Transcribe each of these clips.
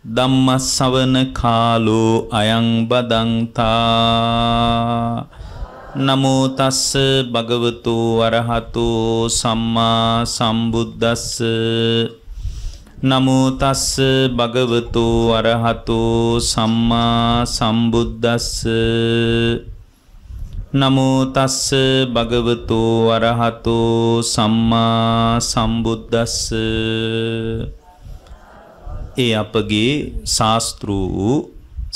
ධම්මස්සවන කාලෝ අයං බදන්තා නමෝ තස්ස භගවතු වරහතු සම්මා සම්බුද්දස්ස නමෝ තස්ස භගවතු වරහතු සම්මා සම්බුද්දස්ස නමෝ තස්ස භගවතු වරහතු සම්මා සම්බුද්දස්ස ඒ අපගේ ශාස්ත්‍රු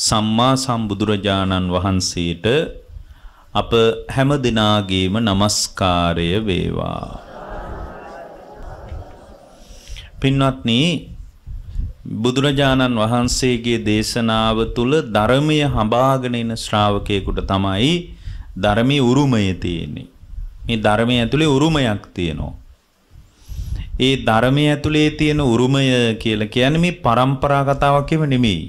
සම්මා සම්බුදුරජාණන් වහන්සේට අප හැම දිනාගේම নমස්කාරය වේවා. පින්වත්නි බුදුරජාණන් වහන්සේගේ දේශනාව තුල ධර්මය හඹාගෙන ඉන ශ්‍රාවකයෙකුට තමයි ධර්මයේ උරුමය තියෙන්නේ. මේ ධර්මයේ ඇතුලේ උරුමයක් තියෙනවා. ඒ ධර්මයේ ඇතුලේ තියෙන උරුමය කියලා කියන්නේ මේ પરම්පරා කතාවක් එම නෙමෙයි.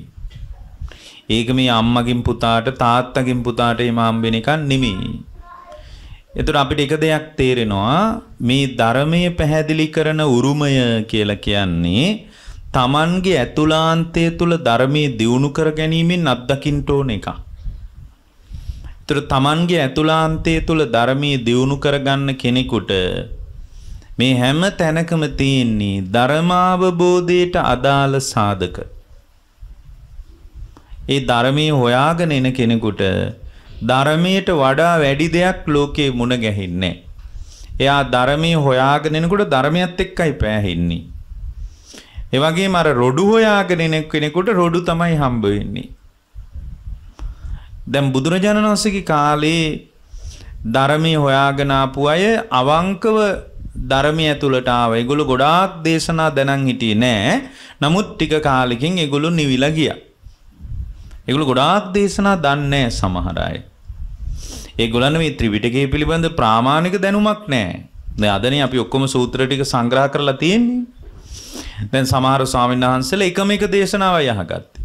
ඒක මේ අම්මගෙන් පුතාට තාත්තගෙන් පුතාට එම හම්බෙන එකක් නෙමෙයි. එතකොට අපිට එක දෙයක් තේරෙනවා මේ ධර්මයේ පැහැදිලි කරන උරුමය කියලා කියන්නේ Tamanගේ ඇතුළාන්තය තුල ධර්මයේ දියුණු කර ගැනීමෙන් අත්දකින්න ඕන එකක්. එතකොට Tamanගේ ඇතුළාන්තය තුල ධර්මයේ දියුණු කරගන්න කෙනෙකුට මේ හැම තැනකම තියෙන්නේ ධර්මාවබෝධයට අදාළ සාධක. ඒ ධර්මයේ හොයාගෙන එන කෙනෙකුට ධර්මයට වඩා වැඩි දෙයක් ලෝකේ මුණ ගැහින්නේ. එයා ධර්මයේ හොයාගෙන එනකොට ධර්මයත් එක්කයි පෑහෙන්නේ. ඒ වගේම අර රොඩු හොයාගෙන එන කෙනෙකුට රොඩු තමයි හම්බ වෙන්නේ. දැන් බුදුරජාණන් වහන්සේගේ කාලේ ධර්මයේ හොයාගෙන ආපු අය අවංකව ධර්මය ඇතුළට ආව. ඒගොල්ලෝ ගොඩාක් දේශනා දැනන් හිටියේ නෑ. නමුත් ටික කාලෙකින් ඒගොල්ලෝ නිවිලා ගියා. ඒගොල්ලෝ ගොඩාක් දේශනා දන්නේ සමහර අය. ඒගොල්ලන් මේ ත්‍රිවිධකයේ පිළිබඳ ප්‍රාමාණික දැනුමක් නෑ. දැන් අදනේ අපි ඔක්කොම සූත්‍ර ටික සංග්‍රහ කරලා තියෙන්නේ. දැන් සමහර ස්වාමීන් වහන්සේලා එකම එක දේශනාවයි අහගත්තේ.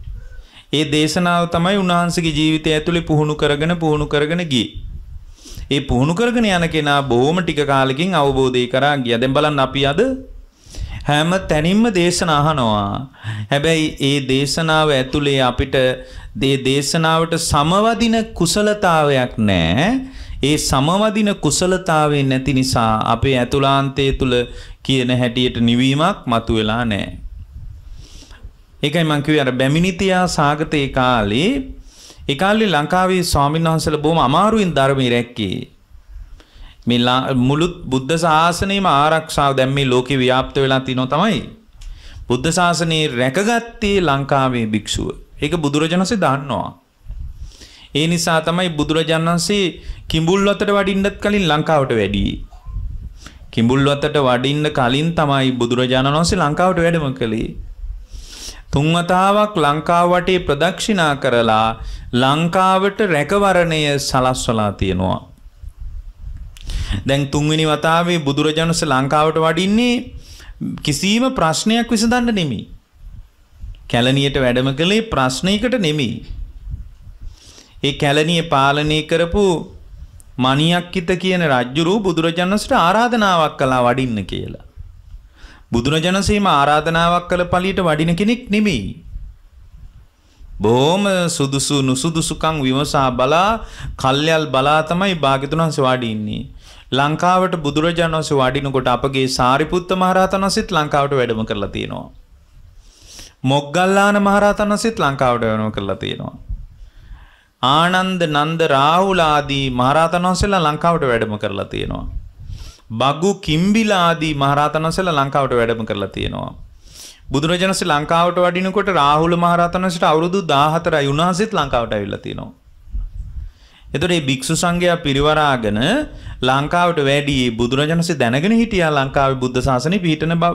ඒ දේශනාව තමයි උන්වහන්සේගේ ජීවිතය ඇතුලේ පුහුණු කරගෙන පුහුණු කරගෙන ගියේ. ඒ පුහුණු කරගෙන යන කෙනා බොහොම ටික කාලෙකින් අවබෝධය කරා ගියා. දැන් බලන්න අපි අද හැම තැනින්ම දේශන අහනවා. හැබැයි ඒ දේශනාව ඇතුලේ අපිට මේ දේශනාවට සමවදින කුසලතාවයක් නැහැ. ඒ සමවදින කුසලතාවේ නැති නිසා අපේ ඇතුලාන්තය තුල කියන හැටියට නිවීමක් මතුවෙලා නැහැ. ඒකයි මං කිව්වේ අර බැමිණිතියා සාගතේ කාලේ එකල්ලි ලංකාවේ ස්වාමීන් වහන්සල බොහොම අමාරුවෙන් ධර්මයේ රැක්කේ. මේ මුළු බුද්ධ ශාසනයම ආරක්ෂාව දැන් මේ ලෝකේ ව්‍යාප්ත වෙලා තිනෝ තමයි. බුද්ධ ශාසනයේ රැකගත්තේ ලංකාවේ භික්ෂුව. ඒක බුදුරජාණන්සේ දන්නවා. ඒ නිසා තමයි බුදුරජාණන් වහන්සේ කිඹුල් වතට වඩින්නත් කලින් ලංකාවට වැඩි. කිඹුල් වතට වඩින්න කලින් තමයි බුදුරජාණන් වහන්සේ ලංකාවට වැඩම කළේ. තුන්වතාවක් ලංකාව වටේ ප්‍රදක්ෂිනා කරලා ලංකාවට රැකවරණය සලස්වලා තියෙනවා. දැන් තුන්වෙනි වතාවේ බුදුරජාණන්ස ලංකාවට වඩින්නේ කිසිම ප්‍රශ්නයක් විසඳන්න නෙමෙයි. කැලණියට වැඩම කළේ ප්‍රශ්නයකට නෙමෙයි. ඒ කැලණිය පාලනය කරපු මණියක්කිත කියන රජුරු බුදුරජාණන්සට ආරාධනාවක් කළා වඩින්න කියලා. බුදුරජාණන්සේම ආරාධනාවක් කළ පළියට වඩින කෙනෙක් නෙමෙයි. බොහොම සුදුසු නුසුදුසුකම් විමසා බලා කල්යල් බලා තමයි භාග්‍යතුන් වහන්සේ වාඩි ඉන්නේ. ලංකාවට බුදුරජාණන් වහන්සේ වඩිනකොට අපගේ සාරිපුත්ත මහරහතන් වහන්සේත් ලංකාවට වැඩම කරලා තියෙනවා. මොග්ගල්ලාන මහරහතන් වහන්සේත් ලංකාවට වැඩම කරලා තියෙනවා. ආනන්ද නන්ද රාහුල ආදී මහරහතන් වහන්සේලා ලංකාවට වැඩම කරලා තියෙනවා. බගු කිම්බිලාදී මහරහතන් වහන්සේලා ලංකාවට වැඩම කරලා තියෙනවා. බුදුරජාණන් වහන්සේ ලංකාවට වඩිනකොට රාහුල මහරහතන් වහන්සේට අවුරුදු 14යි උන්වහන්සේත් ලංකාවට ඇවිල්ලා තියෙනවා. එතකොට මේ භික්ෂු සංඝයා පිරිවරාගෙන ලංකාවට වැඩි බුදුරජාණන්සේ දැනගෙන හිටියා ලංකාවේ බුද්ධ ශාසනය පිහිටන බව.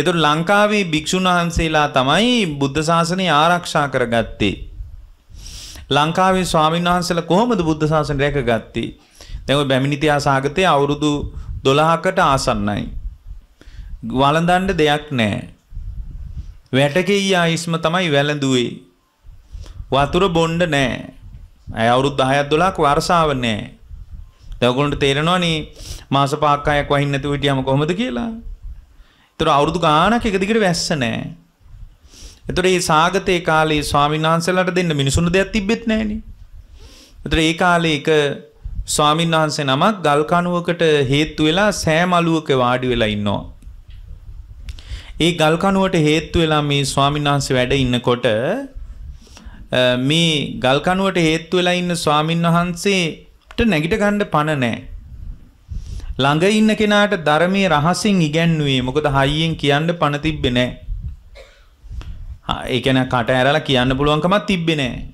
එතකොට ලංකාවේ භික්ෂුන් වහන්සේලා තමයි බුද්ධ ශාසනය ආරක්ෂා කරගත්තේ. ලංකාවේ ස්වාමීන් වහන්සේලා කොහොමද බුද්ධ ශාසනය රැකගත්තේ? දැන් ওই බැමිණිතියා සාගතේ අවුරුදු 12කට ආසන්නයි. වළඳන්න දෙයක් නැහැ. වැටකෙයියා ඉස්ම තමයි වැළඳුවේ. වතුර බොණ්ඩ නැහැ. ඇය අවුරුදු 10ක් 12ක් වර්ෂාව නැහැ. දැන් ඔයගොල්ලන්ට තේරෙනවනේ මාස පහක් හයක් වහින්න නැතුව හිටියම කොහොමද කියලා. ඒතර අවුරුදු ගාණක් එක දිගට වැස්ස නැහැ. එතකොට මේ සාගතේ කාලේ ස්වාමීන් වහන්සේලාට දෙන්න මිනිසුන් දෙයක් තිබෙත් නැහනේ. එතකොට ඒ කාලේ එක ස්වාමීන් වහන්සේ නමක් ගල් කණුවකට හේතු වෙලා සෑමලුවක වාඩි වෙලා ඉන්නවා. ඒ ගල් කණුවට හේතු වෙලා මේ ස්වාමීන් වහන්සේ වැඩ ඉන්නකොට මේ ගල් කණුවට හේතු වෙලා ඉන්න ස්වාමින් වහන්සේට නැගිට ගන්න පණ නැහැ. ළඟ ඉන්න කෙනාට ධර්මයේ රහසින් ඉගැන්නුවේ මොකද හයියෙන් කියන්න පණ තිබ්බේ නැහැ. ඒ කියන්නේ කට ඇරලා කියන්න පුළුවන්කමක් තිබ්බේ නැහැ.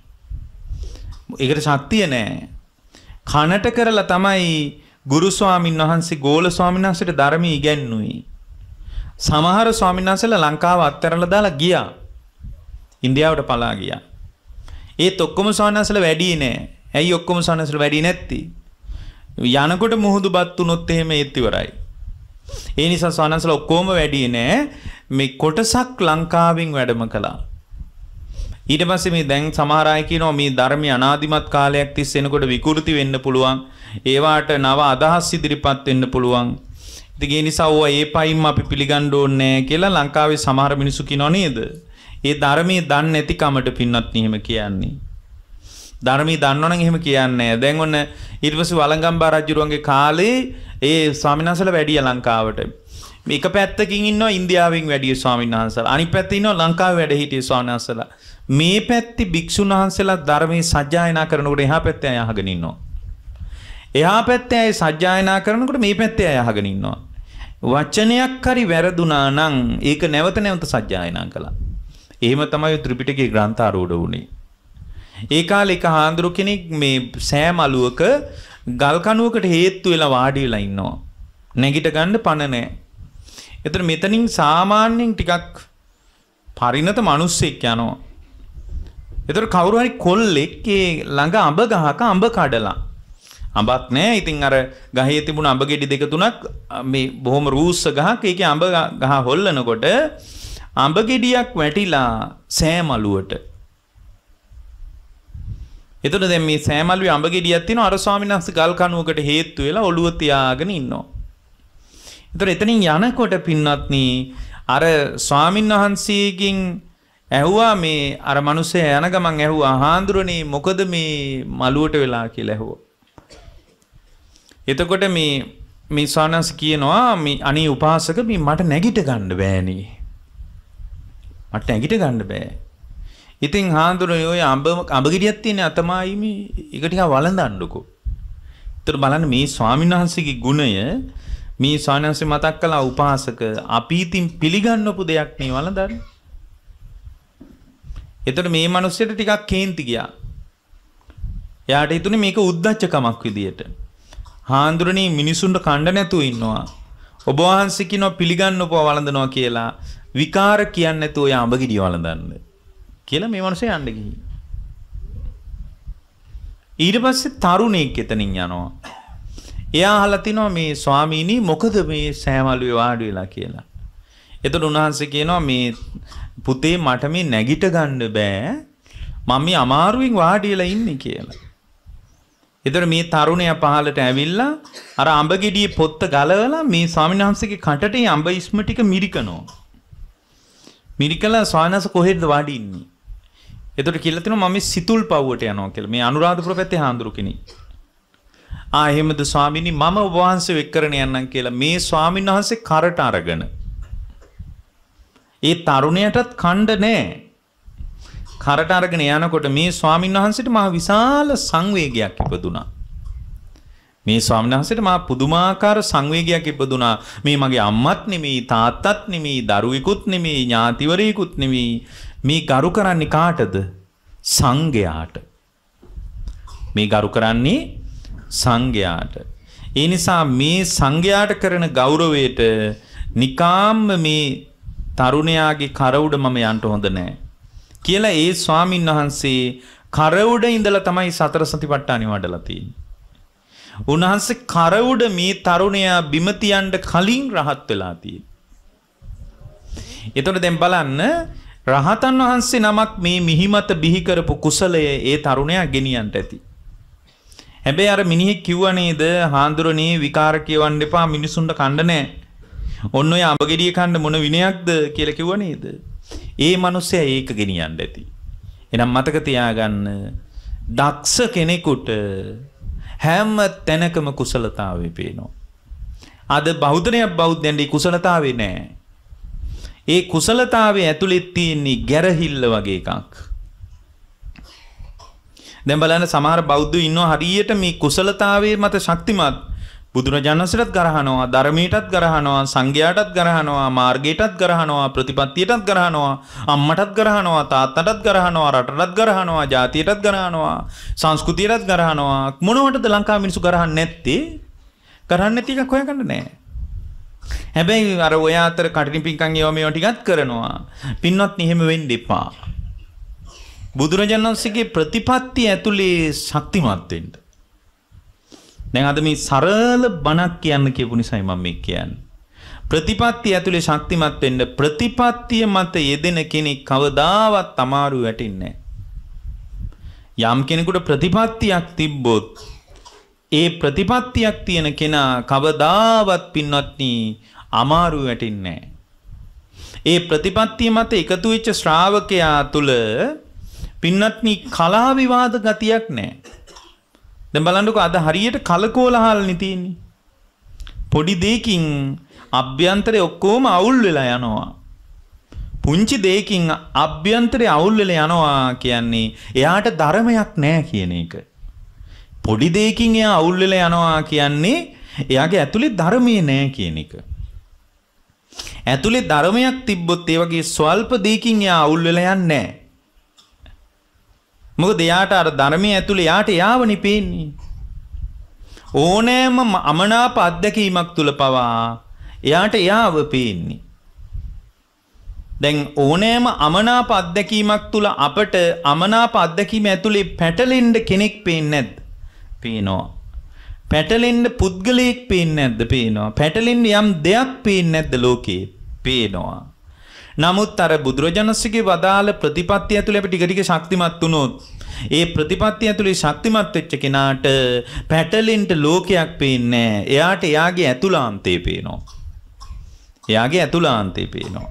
ඒකට ශක්තිය නැහැ. කනට කරලා තමයි ගුරු ස්වාමින් වහන්සේ ගෝල ස්වාමීන් වහන්සේට ධර්මී ඉගැන්නුවේ. සමහර ස්වාමීන් වහන්සේලා ලංකාව අත්හැරලා දාලා ගියා. ඉන්දියාවට පලා ගියා. ඒත් ඔක්කොම ස්වාමීන් වහන්සේලා වැඩි නෑ. ඇයි ඔක්කොම ස්වාමීන් වහන්සේලා වැඩි නැත්ති? යනකොට මුහුදුපත් උනොත් එහෙම ඒත් ඉවරයි. ඒ නිසා ස්වාමීන් වහන්සේලා ඔක්කොම වැඩි නෑ. මේ කොටසක් ලංකාවෙන් වැඩම කළා. ඊට පස්සේ මේ දැන් සමහර අය කියනවා මේ ධර්මයේ අනාදිමත් කාලයක් තිස්සේ එනකොට විකෘති වෙන්න පුළුවන්. ඒවාට නව අදහස් ඉදිරිපත් වෙන්න පුළුවන්. ඉතින් ඒ නිසා ඕවා ඒ පයින්ම අපි පිළිගන්න ඕනේ කියලා ලංකාවේ සමහර මිනිස්සු කියනෝ නේද? ඒ ධර්මයේ දන්නේ නැති කමට පින්නත් එහෙම කියන්නේ. ධර්මයේ දන්නවනම් එහෙම කියන්නේ නැහැ. දැන් ඔන්න ඊට පස්සේ වළංගම්බා රජුරුවන්ගේ කාලේ ඒ ස්වාමීන් වහන්සේලා වැඩියා ලංකාවට. මේක පැත්තකින් ඉන්නවා ඉන්දියාවෙන් වැඩිය ස්වාමීන් වහන්සලා. අනිත් පැත්තේ ඉන්නවා ලංකාවේ වැඩ හිටිය ස්වාමීන් වහන්සලා. මේ පැත්තේ භික්ෂුන් වහන්සේලා ධර්මයේ සජ්ජායනා කරනකොට එහා පැත්තේ අය අහගෙන ඉන්නවා. එහා පැත්තේ අය සජ්ජායනා කරනකොට මේ පැත්තේ අය අහගෙන ඉන්නවා. වචනයක් හරි වැරදුනා නම් ඒක නැවත නැවත සජ්ජායනා කළා. එහෙම තමයි ත්‍රිපිටකයේ ග්‍රන්ථ ආරෝඪ වුණේ. ඒ කාලේ එක හාඳුරු කෙනෙක් මේ සෑම අලුවක ගල් කණුවකට හේතු වෙලා වාඩි වෙලා ඉන්නවා. නැගිට ගන්න පණ නැහැ. එතන මෙතනින් සාමාන්‍යයෙන් ටිකක් පරිණත මිනිස්සෙක් යනවා. එතකොට කවුරු හරි කොල්ලෙක් ඒ ළඟ අඹ ගහක අඹ කඩලා අඹක් නෑ ඉතින් අර ගහේ තිබුණ අඹ ගෙඩි දෙක තුනක් මේ බොහොම රූස්ස ගහක් ඒකේ අඹ ගහ හොල්ලනකොට අඹ ගෙඩියක් වැටිලා සෑමලුවට එතකොට දැන් මේ සෑමලුවේ අඹ ගෙඩියක් තියෙනවා අර ස්වාමීන් වහන්සේ ගල් කණුවකට හේතු වෙලා ඔළුව තියාගෙන ඉන්නවා. එතකොට එතනින් යනකොට පින්වත්නි අර ස්වාමින් වහන්සේගෙන් ඇහුවා මේ අර මිනිස්සේ යන ගමන් ඇහුවා හාඳුරනේ මොකද මේ මලුවට වෙලා කියලා ඇහුවා. එතකොට මේ මේ සානස් කියනවා මේ අනේ උපාසක මේ මට නැගිට ගන්න බෑනේ. මට නැගිට ගන්න බෑ. ඉතින් හාඳුරනේ ඔය අඹ අඹගිරියක් තියෙන අතමයි මේ ඒක ටිකක් වළඳන්නකෝ. ඒතර බලන්න මේ ස්වාමීන් වහන්සේගේ ගුණය මේ ස්වාමීන් වහන්සේ මතක් කළා උපාසක අපි ඉතින් පිළිගන්නපු දෙයක් නේ වළඳන්නේ. එතකොට මේ මිනිස්සෙට ටිකක් කේන්ති ගියා. එයාට හිතුනේ මේක උද්දච්චකමක් විදියට. හාඳුරණී මිනිසුන්ට කණ්ඩ නැතුව ඉන්නවා. ඔබ වහන්සේ කියනවා පිළිගන්නකෝ වළඳනවා කියලා විකාර කියන්නේ නැතුව ඔය අඹගිඩිය වළඳන්න. කියලා මේ මිනිස්සු යන්න ගිහින්. ඊට පස්සේ තරුණෙක් එතනින් යනවා. එයා අහලා තිනවා මේ ස්වාමීනි මොකද මේ සෑමලුවේ වාඩි වෙලා කියලා. එතකොට උන්වහන්සේ කියනවා මේ පුතේ මට මේ නැගිට ගන්න බෑ. මම මේ අමාරුවෙන් වාඩිලා ඉන්නේ කියලා. එතකොට මේ තරුණයා පහලට ඇවිල්ලා අර අඹ ගෙඩියේ පොත්ත ගලවලා මේ ස්වාමීන් වහන්සේගේ කටට මේ අඹ ඉස්ම ටික මිරිකනවා. මිරිකලා ස්වාමීන් කොහෙද වාඩි ඉන්නේ? එතකොට කියලා තිනවා මම සිතුල් පව්වට යනවා කියලා. මේ අනුරාධපුර පැත්තේ හාඳුරු කෙනෙක්. ආ එහෙමද ස්වාමීනි මම ඔබ වහන්සේ වෙක්කරණ යන්නම් කියලා මේ ස්වාමීන් වහන්සේ කරට අරගෙන ඒ තරුණයටත් කණ්ඩ නෑ. කරට අරගෙන යනකොට මේ ස්වාමීන් වහන්සේට මහ විශාල සංවේගයක් ඉපදුනා. මේ ස්වාමීන් වහන්සේට මා පුදුමාකාර සංවේගයක් ඉපදුනා. මේ මගේ අම්මත් නෙමෙයි තාත්තත් නෙමෙයි දරුවෙකුත් නෙමෙයි ඥාතිවරයෙකුත් නෙමෙයි මේ ගරු කරන්නේ කාටද? සංඝයාට. මේ ගරු කරන්නේ සංඝයාට. ඒ නිසා මේ සංඝයාට කරන ගෞරවයට නිකාම්ම මේ තරුණයාගේ කර උඩ මම යන්න හොඳ නැහැ කියලා ඒ ස්වාමින් වහන්සේ කර උඩ ඉඳලා තමයි සතර සතිපට්ඨානෙ වඩලා තියෙන්නේ. උන්වහන්සේ කර උඩ මේ තරුණයා බිම තියන්න කලින් රහත් වෙලා තියෙන්නේ. එතකොට දැන් බලන්න රහතන් වහන්සේ නමක් මේ මිහිමත බිහි කරපු කුසලය ඒ තරුණයා ගෙනියන්න ඇති. හැබැයි අර මිනිහෙක් කිව්වා නේද හාඳුරණේ විකාර කියවන්න එපා මිනිසුන්ට කණ්ඩ නැහැ. ඔන්න ඔය අඹගෙඩිය කන්න මොන විනයක්ද කියලා කිව්ව නේද? ඒ මිනිස්සයා ඒක ගෙනියන්න ඇති. එහෙනම් මතක තියාගන්න දක්ෂ කෙනෙකුට හැම තැනකම කුසලතාවය පේනවා. අද බෞද්ධනයක් බෞද්ධයන්ට කුසලතාවේ නෑ. ඒ කුසලතාවේ ඇතුළේ තියෙන ගැරහිල්ල වගේ එකක්. දැන් බලන්න සමහර බෞද්ධ ඉන්නවා හරියට මේ කුසලතාවයේ මත ශක්තිමත් බුදුරජාණන්සටත් ගරහනවා ධර්මයටත් ගරහනවා සංඝයාටත් ගරහනවා මාර්ගයටත් ගරහනවා ප්‍රතිපත්තියටත් ගරහනවා අම්මටත් ගරහනවා තාත්තටත් ගරහනවා රටටත් ගරහනවා ජාතියටත් ගරහනවා සංස්කෘතියටත් ගරහනවා මොනවටද ලංකා මිනිස්සු ගරහන්නේ නැත්තේ කරන්නේ නැති එකක් හොයාගන්න නෑ හැබැයි අර ඔය අතර කටින් පිංකම් ඒවා මේවා ටිකක් කරනවා පින්වත් නිහෙම වෙන්න එපා බුදුරජාණන්සේගේ ප්‍රතිපත්තිය ඇතුලේ ශක්තිමත් වෙන්න දැන් අද මේ සරල බණක් කියන්න කියපු නිසායි මම මේ කියන්නේ. ප්‍රතිපත්තිය ඇතුලේ ශක්තිමත් වෙන්න ප්‍රතිපත්තිය මත යෙදෙන කෙනෙක් කවදාවත් අමාරු වැටෙන්නේ යම් කෙනෙකුට ප්‍රතිපත්තියක් තිබ්බොත් ඒ ප්‍රතිපත්තියක් තියෙන කෙනා කවදාවත් පින්වත්නි අමාරු වැටෙන්නේ ඒ ප්‍රතිපත්තිය මත එකතු වෙච්ච ශ්‍රාවකයා තුල පින්වත්නි කලා විවාද ගතියක් නැහැ. දැන් බලන්නකෝ අද හරියට කලකෝලහල්නේ තියෙන්නේ. පොඩි දෙයකින් අභ්‍යන්තරේ ඔක්කොම අවුල් වෙලා යනවා. පුංචි දෙයකින් අභ්‍යන්තරේ අවුල් වෙලා යනවා කියන්නේ එයාට ධර්මයක් නැහැ කියන එක. පොඩි දෙයකින් එයා අවුල් වෙලා යනවා කියන්නේ එයාගේ ඇතුලේ ධර්මයේ නැහැ කියන එක. ඇතුලේ ධර්මයක් තිබ්බොත් ඒ වගේ ස්වල්ප දෙයකින් එයා අවුල් වෙලා යන්නේ නැහැ. මොකද එයාට අර ධර්මයේ ඇතුලේ යාට යාවනි පේන්නේ. ඕනෑම අමනාප අත්දැකීමක් තුල පවා එයාට යාව පේන්නේ. දැන් ඕනෑම අමනාප අත්දැකීමක් තුල අපට අමනාප අත්දැකීම ඇතුලේ පැටලෙන්න කෙනෙක් පේන්නේ නැද්ද? පේනවා. පැටලෙන්න පුද්ගලයෙක් පේන්නේ නැද්ද? පේනවා. පැටලෙන්න යම් දෙයක් පේන්නේ නැද්ද ලෝකේ? පේනවා. නමුත් අර බුදුරජාණන්සේගේ වදාළ ප්‍රතිපත්තිය ඇතුළේ අපි ටික ටික ශක්තිමත් වුණොත් ඒ ප්‍රතිපත්තිය ඇතුළේ ශක්තිමත් වෙච්ච කෙනාට පැටලෙන්න ලෝකයක් පේන්නේ නැහැ. එයාට එයාගේ ඇතුළාන්තය පේනවා. එයාගේ ඇතුළාන්තය පේනවා.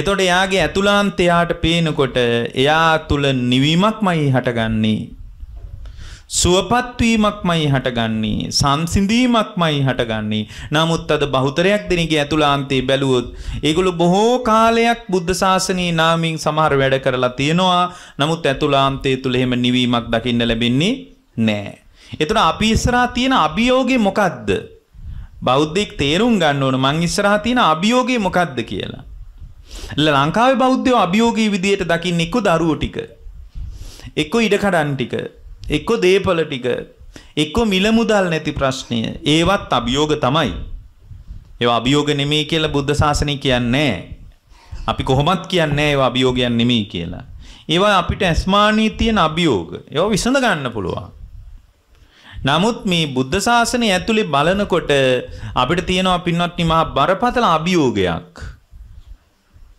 එතකොට එයාගේ ඇතුළාන්තයට පේනකොට එයා තුල නිවීමක්මයි හටගන්නේ. සුවපත්වීමක්මයි හටගන්නේ සංසිඳීමක්මයි හටගන්නේ නමුත් අද බහුතරයක් දෙනෙගේ ඇතුළාන්තේ බැලුවොත් ඒගොල්ලෝ බොහෝ කාලයක් බුද්ධ ශාසනයේ නාමයෙන් සමහර වැඩ කරලා තියෙනවා නමුත් ඇතුළාන්තයේ තුල එහෙම නිවීමක් දකින්න ලැබෙන්නේ නැහැ එතන අපි ඉස්සරහා තියෙන අභියෝගේ මොකද්ද බෞද්ධෙක් තේරුම් ගන්න ඕන මං ඉස්සරහා තියෙන අභියෝගේ මොකද්ද කියලා ලංකාවේ බෞද්ධයෝ අභියෝගී විදියට දකින්නේ එක්ක දරුවෝ ටික එක්ක ඉඩකඩන් ටික එක්කෝ දේපල ටික එක්කෝ මිල මුදල් නැති ප්‍රශ්නය ඒවත් අභියෝග තමයි ඒවා අභියෝග නෙමෙයි කියලා බුද්ධ ශාසනය කියන්නේ අපි කොහොමත් කියන්නේ ඒවා අභියෝගයක් නෙමෙයි කියලා ඒවා අපිට ඇස්මානී තියෙන අභියෝග ඒවා විසඳ ගන්න පුළුවන් නමුත් මේ බුද්ධ ශාසනය ඇතුලේ බලනකොට අපිට තියෙනවා පින්වත්නි මහා බරපතල අභියෝගයක්.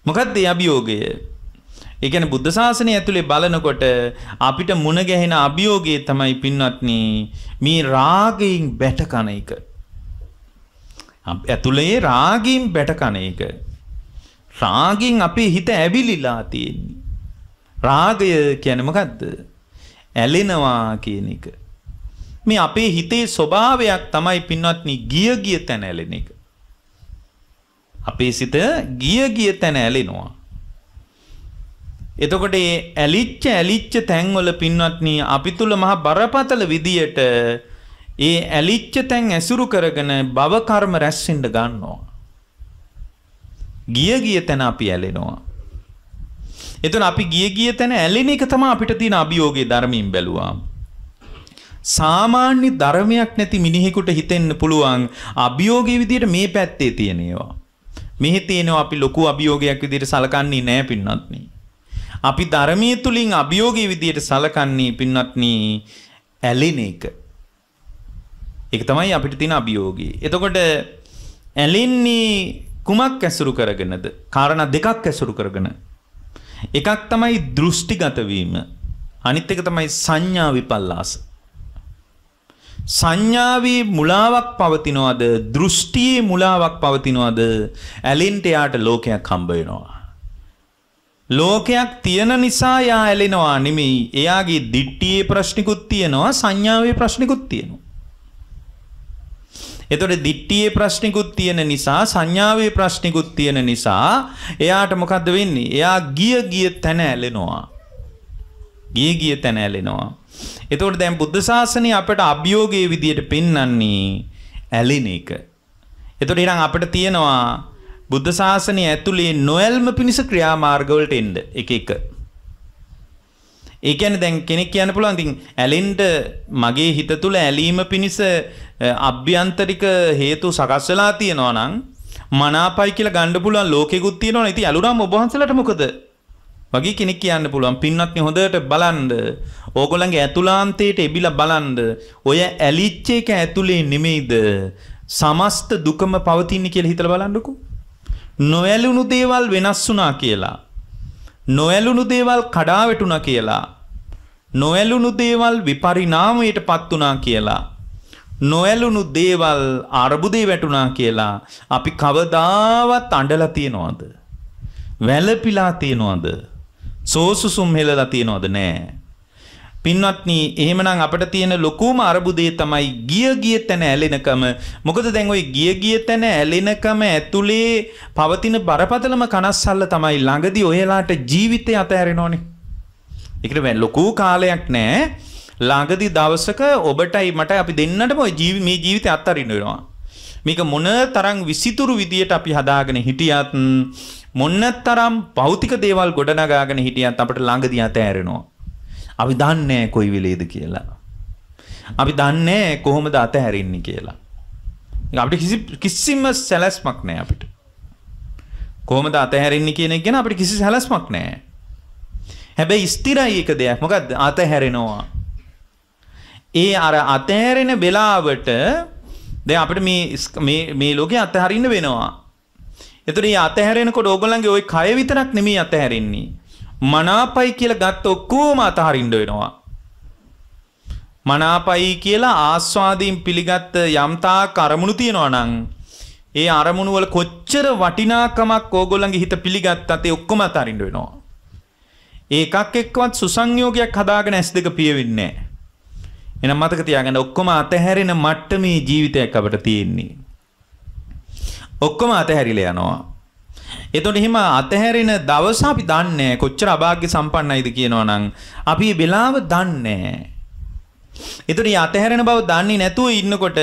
මොකක්ද ඒ අභියෝගය? ඒකැන බුද්ධ ශාසනය ඇතුළේ බලනකොට අපිට මුණ ගැහෙන අභියෝගයේ තමයි පින්වත්නේ මේ රාගයෙන් බැටකන එක. ඇතුළේ රාගින් බැටකන එක. රාගින් අපේ හිත ඇවිලිලා තියෙන්නේ. රාගය කියන්නේ මොකද්ද? ඇලෙනවා කියන එක. මේ අපේ හිතේ ස්වභාවයක් තමයි පින්වත්නි ගිය ගිය තැන ඇලෙන එක. අපේ සිත ගිය ගිය තැන ඇලෙනවා. එතකොට ඒ ඇලිච්ච ඇලිච්ච තැන්වල පින්වත්නී අපි තුළ මහ බරපතල විදියට ඒ ඇලිච්ච තැන් ඇසුරු කරගෙන භවකර්ම රැස්සෙන්ඩ ගන්නවා. ගිය ගිය තැන අපි ඇලෙනවා. එතුන් අපි ගිය ගිය තැන ඇලෙන එක තම අපිට තියෙන අභියෝගේ ධර්මින් බැලුවාම්. සාමාන්‍ය ධර්මයක් නැති මිනිහෙකුට හිතෙන්න පුළුවන් අභියෝගය විදියට මේ පැත්තේ තියෙනවා. මෙහි තියෙනවා අපි ලොකු අභියෝගයක් විදියට සලකන්නේ නෑ පින්නත්න්නේ. අපි ධර්මයේ තුලින් අභියෝගී විදියට සලකන්නේ පින්වත්නි ඇලෙන එක. ඒක තමයි අපිට තියෙන අභියෝගය. එතකොට ඇලෙන්නේ කුමක් ඇසුරු කරගෙනද? කාරණා දෙකක් ඇසුරු කරගෙන. එකක් තමයි දෘෂ්ටිගත වීම. අනිත් එක තමයි සංඥා විපල්ලාස. සංඥාවේ මුලාවක් පවතිනවද? දෘෂ්ටියේ මුලාවක් පවතිනවද? ඇලෙන්ට යාට ලෝකයක් හම්බ වෙනවා. ලෝකයක් තියෙන නිසා යා ඇලෙනවා නෙමෙයි. එයාගේ දිට්ටියේ ප්‍රශ්නිකුත් තියෙනවා, සංඥාවේ ප්‍රශ්නිකුත් තියෙනවා. එතකොට දිට්ටියේ ප්‍රශ්නිකුත් තියෙන නිසා, සංඥාවේ ප්‍රශ්නිකුත් තියෙන නිසා එයාට මොකද්ද වෙන්නේ? එයා ගිය ගිය තැන ඇලෙනවා. ගිය ගිය තැන ඇලෙනවා. එතකොට දැන් බුද්ධ ශාසනය අපට අභියෝගයේ විදියට පෙන්වන්නේ ඇලෙන එක. එතකොට ඊළඟ අපිට තියෙනවා බුද්ධ ශාසනය ඇතුළේ නොයල්ම පිණිස ක්‍රියාමාර්ගවලට එන්න එක එක. ඒ කියන්නේ දැන් කෙනෙක් කියන්න පුළුවන් ඉතින් ඇලෙන්න මගේ හිත තුළ ඇලීම පිණිස අභ්‍යන්තරික හේතු සකස් වෙලා තියෙනවා නම් මනාපයි කියලා ගන්න පුළුවන් ලෝකෙකුත් තියෙනවා නේද? ඉතින් අලුරම් ඔබ වහන්සේලාට මොකද? වගේ කෙනෙක් කියන්න පුළුවන් පින්වත්නි හොඳට බලන්න ඕගොල්ලන්ගේ ඇතුළාන්තයට එබිලා බලන්න ඔය ඇලිච්ච එක ඇතුලේ නෙමෙයිද සමස්ත දුකම පවතින්නේ කියලා හිතලා බලන්නකෝ නොඇලුණු දේවල් වෙනස් වුණා කියලා. නොඇලුණු දේවල් කඩා වැටුණා කියලා. නොඇලුණු දේවල් විපරිණාමයට පත් වුණා කියලා. නොඇලුණු දේවල් අර්බුදේ වැටුණා කියලා අපි කවදාවත් අඬලා තියනවද? වැළපිලා තියනවද? සෝසුසුම් හෙලලා තියනවද? නෑ. පින්වත්නි එහෙමනම් අපිට තියෙන ලොකුම අරබුදේ තමයි ගිය ගිය තැන ඇලෙනකම. මොකද දැන් ওই ගිය ගිය තැන ඇලෙනකම ඇතුලේ පවතින බරපතලම කනස්සල්ල තමයි ළඟදී ඔයලාට ජීවිතේ අතහැරෙනෝනේ. ඒකට මේ ලොකු කාලයක් නැහැ. ළඟදී දවසක ඔබටයි මට අපි දෙන්නටම ওই ජීවි මේ ජීවිතය අත්හරින්න වෙනවා. මේක මොන තරම් විසිතුරු විදියට අපි හදාගෙන හිටියත් මොන්න තරම් භෞතික දේවල් ගොඩනගාගෙන හිටියත් අපිට ළඟදී අතහැරෙනවා. අපි දන්නේ කොයි වෙලේද කියලා. අපි දන්නේ කොහොමද අතහැරෙන්නේ කියලා. අපිට කිසි කිසිම සැලැස්මක් නැහැ අපිට. කොහොමද අතහැරෙන්නේ කියන එක ගැන අපිට කිසි සැලැස්මක් නැහැ. හැබැයි ස්ථිරයි එක දෙයක්. මොකද්ද? අතහැරෙනවා. ඒ අර අතහැරෙන වෙලාවට දැන් අපිට මේ මේ මේ ලෝකේ අතහරින්න වෙනවා. එතකොට මේ අතහැරෙනකොට ඕගොල්ලන්ගේ ওই කය විතරක් නෙමෙයි අතහැරෙන්නේ. මනාපයි කියලා ගත්ත ඔක්කෝම අතහරින්ඩ වෙනවා. මනාපයි කියලා ආස්වාදීම් පිළිගත්ත යම්තා කරමුණු තියෙනවා නං. ඒ අරමුණුවල කොච්චර වටිනාකමක් ඕගොල්ලන්ගේ හිත පිළිගත් අතේ ඔක්කොම අතරින්ඩ වෙනවා. ඒකක් එක්වත් සුසංයෝගයක් හදාගෙන ඇස් දෙක පියවෙන්නේ. එනම් මතක තියාගෙන ඔක්කොම අතහැරෙන මට්ටමේ ජීවිතයක් අපට තියෙන්නේ. ඔක්කොම අතහැරිලා යනවා. එතොට එහෙම අතහැරෙන දවස අපි දන්නේ කොච්චර අභාග්‍ය සම්පන්නයිද කියනවා නම් අපි වෙලාව දන්නේ එතකොට මේ අතහැරෙන බව දන්නේ නැතුව ඉන්නකොට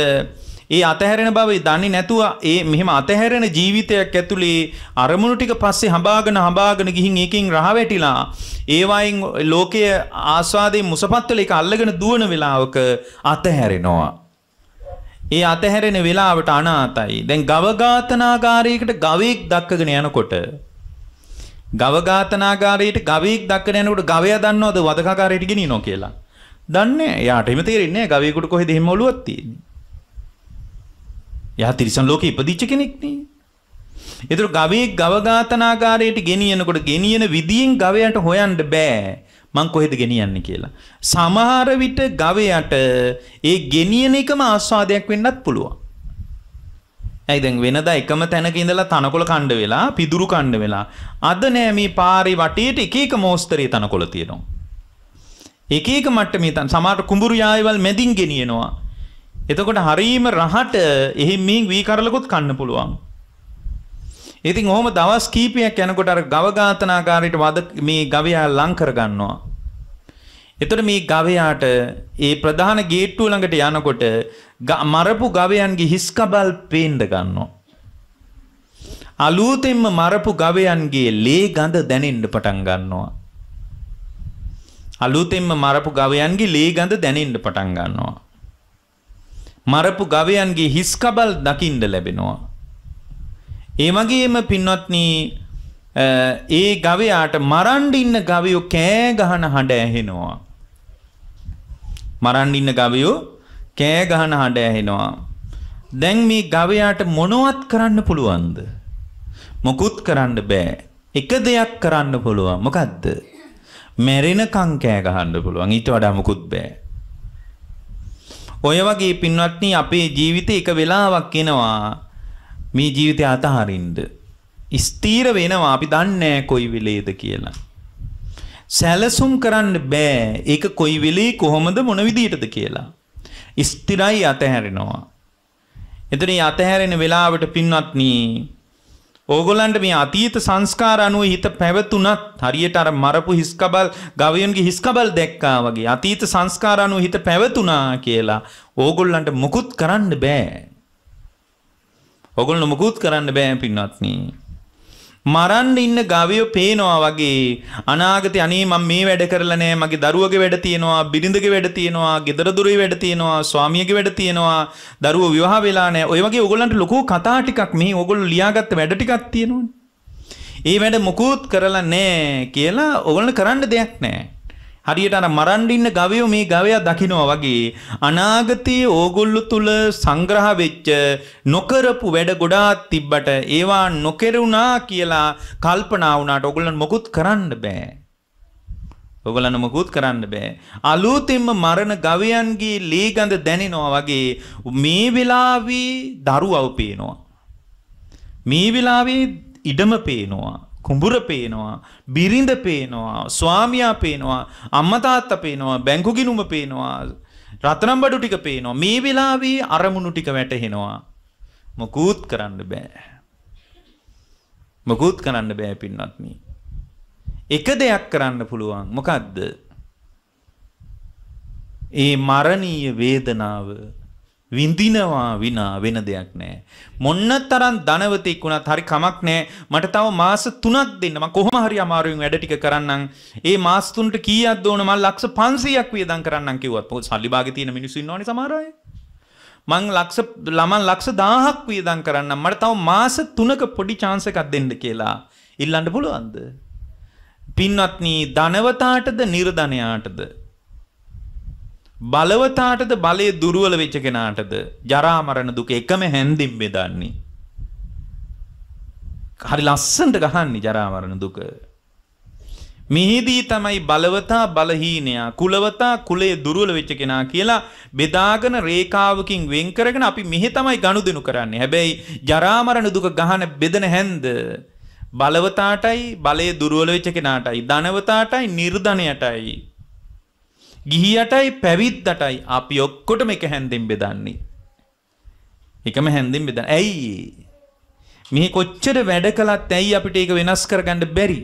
ඒ අතහැරෙන බව දන්නේ නැතුව ඒ මෙහෙම අතහැරෙන ජීවිතයක් ඇතුලේ අරමුණු ටික පස්සේ හඹාගෙන හඹාගෙන ගිහින් ඒකෙන් රහ වැටිලා ඒ වයින් ලෝකයේ ආස්වාදයේ මුසපත් වල එක අල්ලගෙන දුවන වෙලාවක අතහැරෙනවා ඒ අතහැරෙන වෙලාවට අනාතයි. දැන් ගවඝාතනාගාරයකට ගවයෙක් දක්කගෙන යනකොට ගවඝාතනාගාරයට ගවයෙක් දක්කගෙන යනකොට ගවයා දන්නවද වදකාගාරයට ගෙනියනවා කියලා? දන්නේ නැහැ. යාට එහෙම තේරෙන්නේ නැහැ. ගවයෙකුට කොහෙද එහෙම ඔලුවක් තියෙන්නේ? යා තිරිසන් ලෝකෙ ඉපදිච්ච කෙනෙක් නේ. ඒතර ගවයෙක් ගවඝාතනාගාරයට ගෙනියනකොට ගෙනියන විදියෙන් ගවයාට හොයන්න බෑ. මං කොහෙද ගෙනියන්නේ කියලා. සමහර විට ගවයට ඒ ගෙනියන එකම ආස්වාදයක් වෙන්නත් පුළුවන්. ඇයි දැන් වෙනදා එකම තැනක ඉඳලා තනකොළ කණ්ඩ වෙලා පිදුරු කණ්ඩ වෙලා අද නෑ මේ පාරේ වටේට එක එක මෝස්තරයේ තනකොළ තියෙනවා. එක එක මට්ටමේ තන සමහර කුඹුරු යායවල් මැදින් ගෙනියනවා. එතකොට හරීම රහට එහෙම මින් වී කරලකුත් කන්න පුළුවන්. ඉතින් ඔහොම දවස් කීපයක් යනකොට අර ගව ඝාතනාකාරයට වද මේ ගවයා ලං කර ගන්නවා. එතකොට මේ ගවයාට ඒ ප්‍රධාන ගේට්ටුව ළඟට යනකොට මරපු ගවයන්ගේ හිස්කබල් පේන්න ගන්නවා. අලුතෙන්ම මරපු ගවයන්ගේ ලේ ගඳ දැනෙන්න පටන් ගන්නවා. අලුතෙන්ම මරපු ගවයන්ගේ ලේ ගඳ දැනෙන්න පටන් ගන්නවා. මරපු ගවයන්ගේ හිස්කබල් දකින්න ලැබෙනවා. ඒ වගේම පින්වත්නි ඒ ගවයාට මරන්න ඉන්න ගවයෝ කෑ ගහන හඬ ඇහෙනවා. මරන්න ඉන්න ගවයෝ කෑ ගහන හඬ ඇහෙනවා. දැන් මේ ගවයාට මොනවත් කරන්න පුළුවන්ද? මොකුත් කරන්න බෑ. එක දෙයක් කරන්න පුළුවන්. මොකද්ද? මැරෙනකම් කෑ ගහන්න පුළුවන්. ඊට වඩා මොකුත් බෑ. ඔය වගේ පින්වත්නි අපේ ජීවිතේ එක වෙලාවක් එනවා මේ ජීවිතය අතහරින්න ස්ථීර වෙනවා අපි දන්නේ කොයි වෙලේද කියලා. සැලසුම් කරන්න බෑ. ඒක කොයි වෙලේ කොහොමද මොන විදියටද කියලා. ස්ථිරයි අතහැරෙනවා. එතන අතහැරෙන වෙලාවට පින්වත්නි ඕගොල්ලන්ට මේ අතීත සංස්කාර අනුව හිත පැවතුනත් හරියට අර මරපු හිස්කබල් ගවයන්ගේ හිස්කබල් දැක්කා වගේ අතීත සංස්කාර අනුව හිත පැවතුනා කියලා ඕගොල්ලන්ට මුකුත් කරන්න බෑ. ඔගොල් නොමකුත් කරන්න බෑ පින්නත්නී. මරන්න ඉන්න ගවයෝ පේනවා වගේ අනාගත අනේ මම මේ වැඩ කරලා නෑ මගේ දරුවගේ වැඩ තියෙනවා බිරිඳගේ වැඩ තියෙනවා ගෙදර දොරේ වැඩ තියෙනවා ස්වාමියාගේ වැඩ තියෙනවා දරුවෝ විවාහ වෙලා නෑ ඔය වගේ ඕගොල්ලන්ට ලොකු කතා ටිකක් මේ ඕගොල්ලෝ ලියාගත්ත වැඩ ටිකක් තියෙනවනේ. ඒ වැඩ මොකුත් කරලා නෑ කියලා ඕගොල්ලන්ට කරන්න දෙයක් නෑ. හරියට අර මරන්න ඉන්න ගවයෝ මේ ගවයා දකිනවා වගේ අනාගතයේ ඕගොල්ලෝ තුල සංග්‍රහ වෙච්ච නොකරපු වැඩ ගොඩාක් තිබ්බට ඒවා නොකරුණා කියලා කල්පනා වුණාට ඕගොල්ලන් මොකුත් කරන්න බෑ. ඕගොල්ලන් මොකුත් කරන්න බෑ. අලුතින්ම මරණ ගවයන්ගේ ලීගඳ දැනෙනවා වගේ මේ වෙලාවේ දරුවව පේනවා. මේ වෙලාවේ ඉඩම පේනවා. කුඹුර පේනවා බිරිඳ පේනවා ස්වාමියා පේනවා අම්මා තාත්තා පේනවා බැංකු ගිණුම පේනවා රත්නම් බඩු ටික පේනවා මේ වෙලාවේ අරමුණු ටික වැටහෙනවා මොකුත් කරන්න බෑ මොකුත් කරන්න බෑ පින්වත් මේ එක දෙයක් කරන්න පුළුවන් මොකද්ද ඒ මරණීය වේදනාව විඳිනවා විනා වෙන දෙයක් නෑ. මොන්න තරම් ධනවතෙක් වුණත් හරි කමක් නෑ. මට තව මාස 3ක් දෙන්න. මම කොහොම හරි අමාරුවෙන් වැඩ ටික කරන්නම්. ඒ මාස 3ට කීයක් දෝන මම ලක්ෂ 500ක් වියදම් කරන්නම් කිව්වත්. පොත් සල්ලි භාගේ තියෙන මිනිස්සු ඉන්නවනේ සමහර අය. මං ලක්ෂ ළමන් ලක්ෂ 1000ක් වියදම් කරන්නම්. මට තව මාස 3ක පොඩි chance එකක් දෙන්න කියලා. ඉල්ලන්න පුළුවන්ද? පින්වත්නි ධනවතාටද නිර්ධනයාටද බලවතාටද බලය දුර්වල වෙච්ච කෙනාටද ජරා මරණ දුක එකම හැන්දින් බෙදන්නේ. හරි ලස්සනට ගහන්නේ ජරා මරණ දුක. මෙහිදී තමයි බලවතා බලහීනයා කුලවතා කුලයේ දුර්වල වෙච්ච කෙනා කියලා බෙදාගෙන රේඛාවකින් වෙන් කරගෙන අපි මෙහි තමයි ගනුදෙනු කරන්නේ. හැබැයි ජරා මරණ දුක ගහන බෙදෙන හැන්ද බලවතාටයි බලයේ දුර්වල වෙච්ච කෙනාටයි ධනවතාටයි නිර්ධනයටයි ගිහියටයි පැවිද්දටයි අපි ඔක්කොටම එක හැන්දෙන් බෙදන්නේ. එකම හැන්දෙන් බෙදන්න. ඇයි? මේ කොච්චර වැඩ කළත් ඇයි අපිට ඒක වෙනස් කරගන්න බැරි?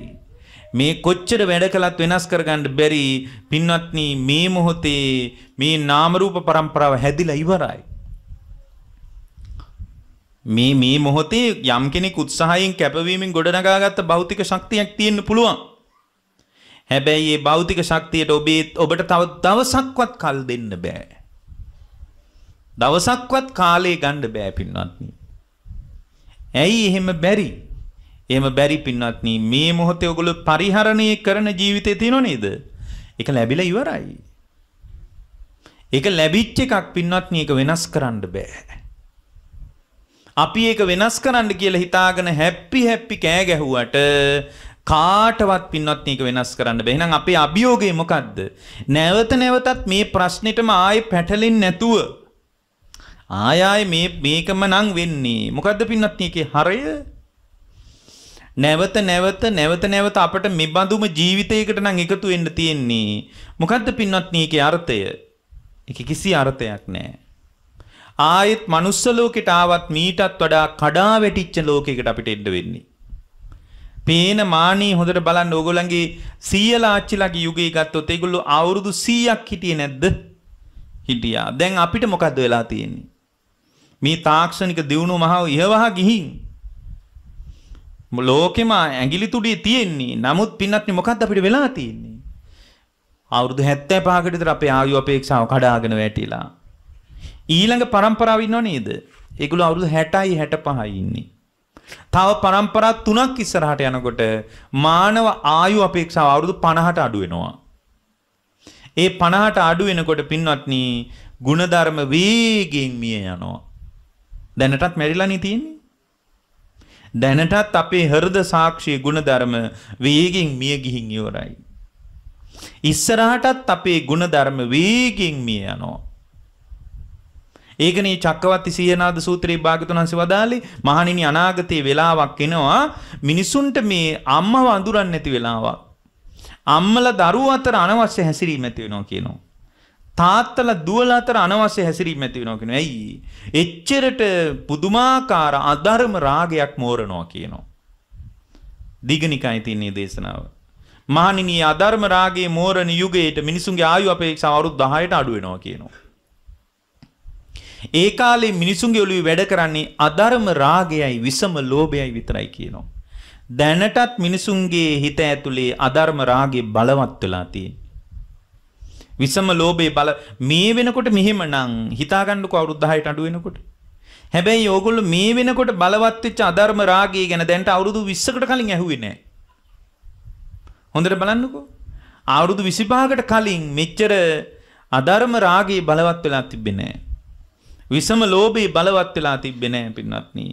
මේ කොච්චර වැඩ කළත් වෙනස් කරගන්න බැරි පින්වත්නි මේ මොහොතේ මේ නාම රූප પરම්පරාව හැදිලා ඉවරයි. මේ මේ මොහොතේ යම් කෙනෙක් උත්සාහයෙන් කැපවීමෙන් ගොඩනගාගත්ත භෞතික ශක්තියක් තියෙන්න පුළුවන්. හැබැයි මේ භෞතික ශක්තියට ඔබේ ඔබට තව දවසක්වත් කල් දෙන්න බෑ. දවසක්වත් කාලේ ගන්න බෑ පින්වත්නි. ඇයි එහෙම බැරි? එහෙම බැරි පින්වත්නි මේ මොහොතේ ඔයගොල්ලෝ පරිහරණය කරන ජීවිතේ තියෙනව නේද? ඒක ලැබිලා ඉවරයි. ඒක ලැබිච්ච එකක් පින්වත්නි ඒක වෙනස් කරන්න බෑ. අපි ඒක වෙනස් කරන්න කියලා හිතාගෙන හැප්පි හැප්පි කෑ ගැහුවට කාටවත් පින්වත් මේක වෙනස් කරන්න බෑ. එහෙනම් අපේ අභියෝගය මොකද්ද? නැවත නැවතත් මේ ප්‍රශ්නෙටම ආයෙ පැටලෙන්නේ නැතුව ආය මේ මේකම නම් වෙන්නේ. මොකද්ද පින්වත් මේකේ හරය? නැවත නැවත නැවත නැවත අපට මේ බඳුම ජීවිතයකට නම් එකතු වෙන්න තියෙන්නේ. මොකද්ද පින්වත් මේකේ අර්ථය? ඒක කිසි අර්ථයක් නැහැ. ආයෙත් manuss ලෝකෙට ආවත් මීටත් වඩා කඩා වැටිච්ච ලෝකයකට අපිට එන්න වෙන්නේ. පේන මානී හොඳට බලන්න ඕගොල්ලන්ගේ සීයලා අච්චිලාගේ යුගයේ ගත්තොත් ඒගොල්ලෝ අවුරුදු 100ක් හිටියේ නැද්ද? හිටියා. දැන් අපිට මොකද්ද වෙලා තියෙන්නේ? මේ තාක්ෂණික දියුණුව මහා ඉහවහා ගිහින් ලෝකෙම ඇඟිලි තුඩේ තියෙන්නේ. නමුත් පින්නත් මොකද්ද අපිට වෙලා තියෙන්නේ? අවුරුදු 75කට විතර අපේ ආයු අපේක්ෂාව කඩාගෙන වැටිලා. ඊළඟ පරම්පරාව ඉන්නව නේද? ඒගොල්ලෝ අවුරුදු 60යි 65යි ඉන්නේ. තව પરම්පරා තුනක් ඉස්සරහට යනකොට මානව ආයු අපේක්ෂාව අවුරුදු 50ට අඩු වෙනවා. ඒ 50ට අඩු වෙනකොට පින්වත්නි ಗುಣධර්ම වේගෙන් මිය යනවා. දැනටත් මැරිලානේ තියෙන්නේ. දැනටත් අපේ හෘද සාක්ෂියේ ಗುಣධර්ම වේගෙන් මිය ගිහින් ඉවරයි. ඉස්සරහටත් අපේ ಗುಣධර්ම වේගෙන් මිය යනවා. ඒකනේ චක්කවර්ති සීයනාද සූත්‍රයේ භාග්‍යතුන් වහන්සේ වදාළේ මහණෙනි අනාගතයේ වෙලාවක් එනවා මිනිසුන්ට මේ අම්මව අඳුරන්නේ නැති වෙලාවක්. අම්මලා දරුවෝ අතර අනවශ්‍ය හැසිරීම ඇති වෙනවා කියනවා. තාත්තලා දුවලා අතර අනවශ්‍ය හැසිරීම ඇති වෙනවා කියනවා. ඇයි? එච්චරට පුදුමාකාර අධර්ම රාගයක් මෝරනවා කියනවා. දිගනිකායේ තියෙන දේශනාව. මහණෙනි අධර්ම රාගයේ මෝරණ යුගයේට මිනිසුන්ගේ ආයු අපේක්ෂාව අවුරුදු 10ට අඩු වෙනවා කියනවා. ඒ කාලේ මිනිසුන්ගේ ඔළුවේ වැඩ කරන්නේ අධර්ම රාගයයි විසම ලෝභයයි විතරයි කියනවා. දැනටත් මිනිසුන්ගේ හිත ඇතුලේ අධර්ම රාගේ බලවත් වෙලා තියෙනවා. විසම ලෝභේ බල මේ වෙනකොට මෙහෙමනම් හිතාගන්නකෝ අවුරුදු 10ට අඩු වෙනකොට. හැබැයි ඕගොල්ලෝ මේ වෙනකොට බලවත් වෙච්ච අධර්ම රාගය ගැන දැන්ට අවුරුදු 20කට කලින් ඇහුවේ නැහැ. හොඳට බලන්නකෝ. අවුරුදු 25කට කලින් මෙච්චර අධර්ම රාගේ බලවත් වෙලා තිබෙන්නේ නැහැ. විසම ලෝභේ බලවත් වෙලා තිබ්බේ නැහැ පින්වත්නි.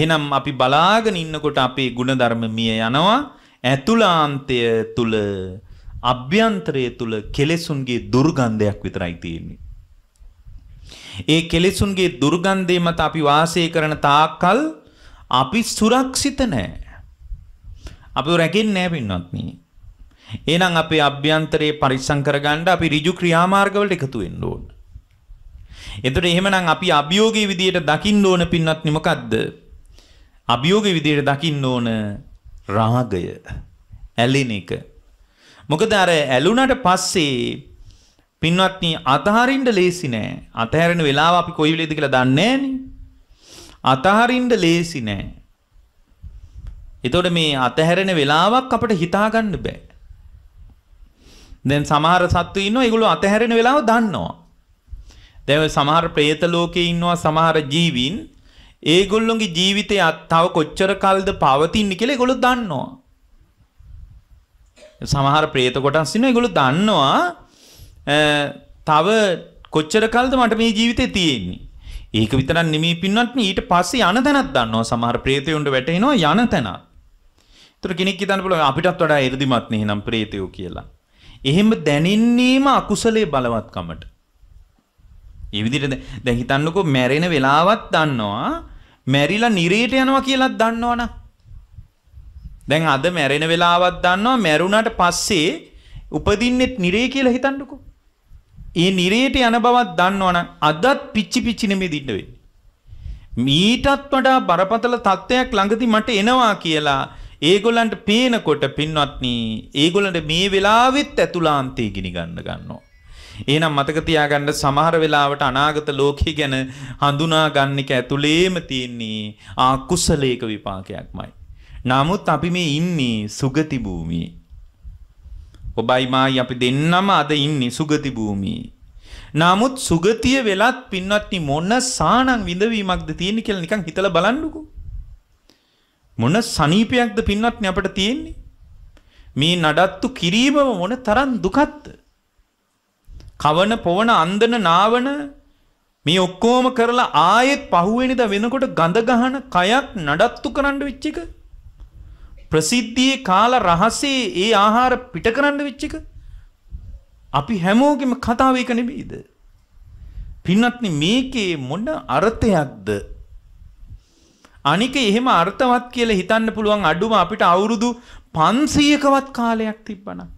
එහෙනම් අපි බලාගෙන ඉන්නකොට අපේ ಗುಣධර්ම මිය යනවා. ඇතුලාන්තය තුල අභ්‍යන්තරය තුල කෙලෙසුන්ගේ දුර්ගන්ධයක් විතරයි තියෙන්නේ. ඒ කෙලෙසුන්ගේ දුර්ගන්ධය මත අපි වාසය කරන තාක්කල් අපි සුරක්ෂිත නැහැ. අපිව රැකෙන්නේ නැහැ පින්වත්නි. එහෙනම් අපේ අභ්‍යන්තරේ පරිස්සම් කරගන්න අපි ඍජු ක්‍රියාමාර්ගවලට එකතු වෙන්න ඕනේ. එතකොට එහෙමනම් අපි අභියෝගයේ විදියට දකින්න ඕන පින්වත්නි මොකද්ද? අභියෝගයේ විදියට දකින්න ඕන රාගය ඇලෙන එක. මොකද අර ඇලුනට පස්සේ පින්වත්නි අතහරින්න ලේසි නෑ. අතහැරෙන වෙලාව අපි කොයි වෙලේද කියලා දන්නේ නෑනේ. අතහරින්න ලේසි නෑ. එතකොට මේ අතහැරෙන වෙලාවක් අපිට හිතා ගන්න බෑ. දැන් සමහර සත්තු ඉන්නවා ඒගොල්ලෝ අතහැරෙන වෙලාව දන්නවා. දැන් සමහර പ്രേත ලෝකේ ඉන්නවා සමහර ජීවීන් ඒගොල්ලොන්ගේ ජීවිතය තව කොච්චර කල්ද පවතින්නේ කියලා ඒගොල්ලෝ දන්නවා. සමහර പ്രേත කොටස් ඉන්නවා ඒගොල්ලෝ දන්නවා තව කොච්චර කල්ද මට මේ ජීවිතේ තියෙන්නේ. ඒක විතරක් නෙමෙයි පින්වත්නි ඊට පස්සේ යන තැනක් දන්නවා සමහර പ്രേතයොන්ට වැටෙනවා යන තැන. ඒතර කෙනෙක් හිතන්න පුළුවන් අපිටත් වඩා 이르දිමත් නේ නම් പ്രേතයෝ කියලා. එහෙම දැනින්නේම අකුසලයේ බලවත්කමට. ඒ විදිහට දැන් හිතන්නකෝ මැරෙන වෙලාවත් දන්නවා මැරිලා නිරේට යනවා කියලාත් දන්නවනම් දැන් අද මැරෙන වෙලාවත් දන්නවා මැරුණාට පස්සේ උපදින්නෙත් නිරේ කියලා හිතන්නකෝ ඒ නිරේට යන බවත් දන්නවනම් අදත් පිච්චි පිච්චි නෙමෙයි දින්න වෙන්නේ මීටත් වඩා බරපතල තත්ත්වයක් ළඟදී මට එනවා කියලා ඒගොල්ලන්ට පේනකොට පින්වත්නි ඒගොල්ලන්ට මේ වෙලාවෙත් ඇතුලාන්තේ ගිනි ගන්න ගන්නවා එහෙනම් මතක තියාගන්න සමහර වෙලාවට අනාගත ලෝකය ගැන හඳුනා ගන්න එක ඇතුලේම තියෙන්නේ අකුසලයක විපාකයක්මයි. නමුත් අපි මේ ඉන්නේ සුගති භූමියේ. ඔබයි මායි අපි දෙන්නම අද ඉන්නේ සුගති භූමියේ. නමුත් සුගතිය වෙලත් පින්වත්නි මොන සානං විඳවීමක්ද තියෙන්නේ කියලා නිකන් හිතලා බලන්නකෝ. මොන සනීපයක්ද පින්වත්නි අපිට තියෙන්නේ? මේ නඩත්තු කිරීමම මොන තරම් දුකක්ද? කවන පොවන අන්දන නාවන මේ ඔක්කොම කරලා ආයෙත් පහුවෙනිද වෙනකොට ගඳ ගහන කයක් නඩත්තු කරන්න වෙච්ච එක ප්‍රසිද්ධියේ කාල රහසේ ඒ ආහාර පිට කරන්න වෙච්ච එක අපි හැමෝගෙම කතාව ඒක නෙමෙයිද පින්වත්නි මේකේ මොන අර්ථයක්ද අනික එහෙම අර්ථවත් කියලා හිතන්න පුළුවන් අඩුම අපිට අවුරුදු 500කවත් කාලයක් තිබ්බනම්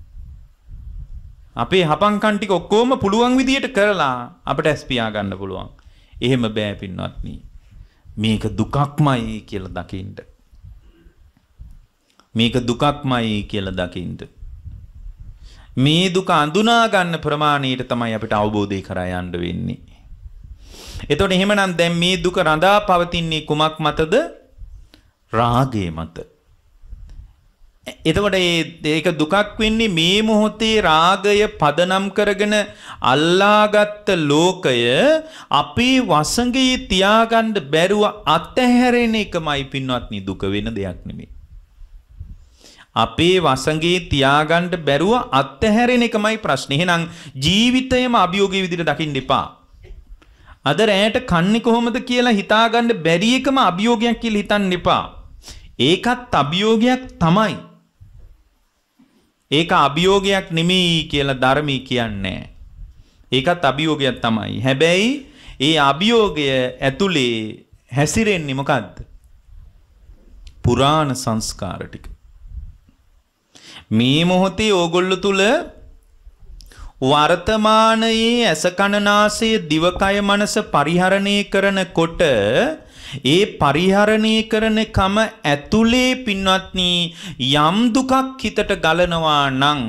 අපේ හපංකම් ටික ඔක්කොම පුළුවන් විදියට කරලා අපිට ඇස් පියා ගන්න පුළුවන්. එහෙම බෑ පින්වත්නි. මේක දුකක්මයි කියලා දකින්න. මේක දුකක්මයි කියලා දකින්න. මේ දුක අඳුනා ගන්න ප්‍රමාණයට තමයි අපිට අවබෝධය කරා යන්න වෙන්නේ. එතකොට එහෙමනම් දැන් මේ දුක රඳා පවතින්නේ කුමක් මතද? රාගය මත. එතකොට ඒක දුකක් වෙන්නේ මේ මොහොතේ රාගය පදනම් කරගෙන අල්ලාගත්ත ලෝකය අපේ වසඟේ තියාගන්න බැරුව අත්හැරෙන එකමයි පින්වත්නි දුක වෙන දෙයක් නෙමෙයි. අපේ වසඟේ තියාගන්න බැරුව අත්හැරෙන එකමයි ප්‍රශ්නේ. එහෙනම් ජීවිතයම අභියෝගයේ විදිහට දකින්න එපා. අද රැයට කන්නේ කොහොමද කියලා හිතාගන්න බැරි එකම අභියෝගයක් කියලා හිතන්න එපා. ඒකත් අභියෝගයක් තමයි. ඒක අභියෝගයක් නෙමෙයි කියලා ධර්මී කියන්නේ. ඒකත් අභියෝගයක් තමයි. හැබැයි ඒ අභියෝගය ඇතුලේ හැසිරෙන්නේ මොකද්ද? පුරාණ සංස්කාර ටික. මේ මොහොතේ ඕගොල්ලෝ තුල වර්තමානයේ ඇස කන නාසය දිවකය මනස පරිහරණය කරනකොට ඒ පරිහරණය කරන කම ඇතුලේ පින්වත්නි යම් දුකක් හිතට ගලනවා නම්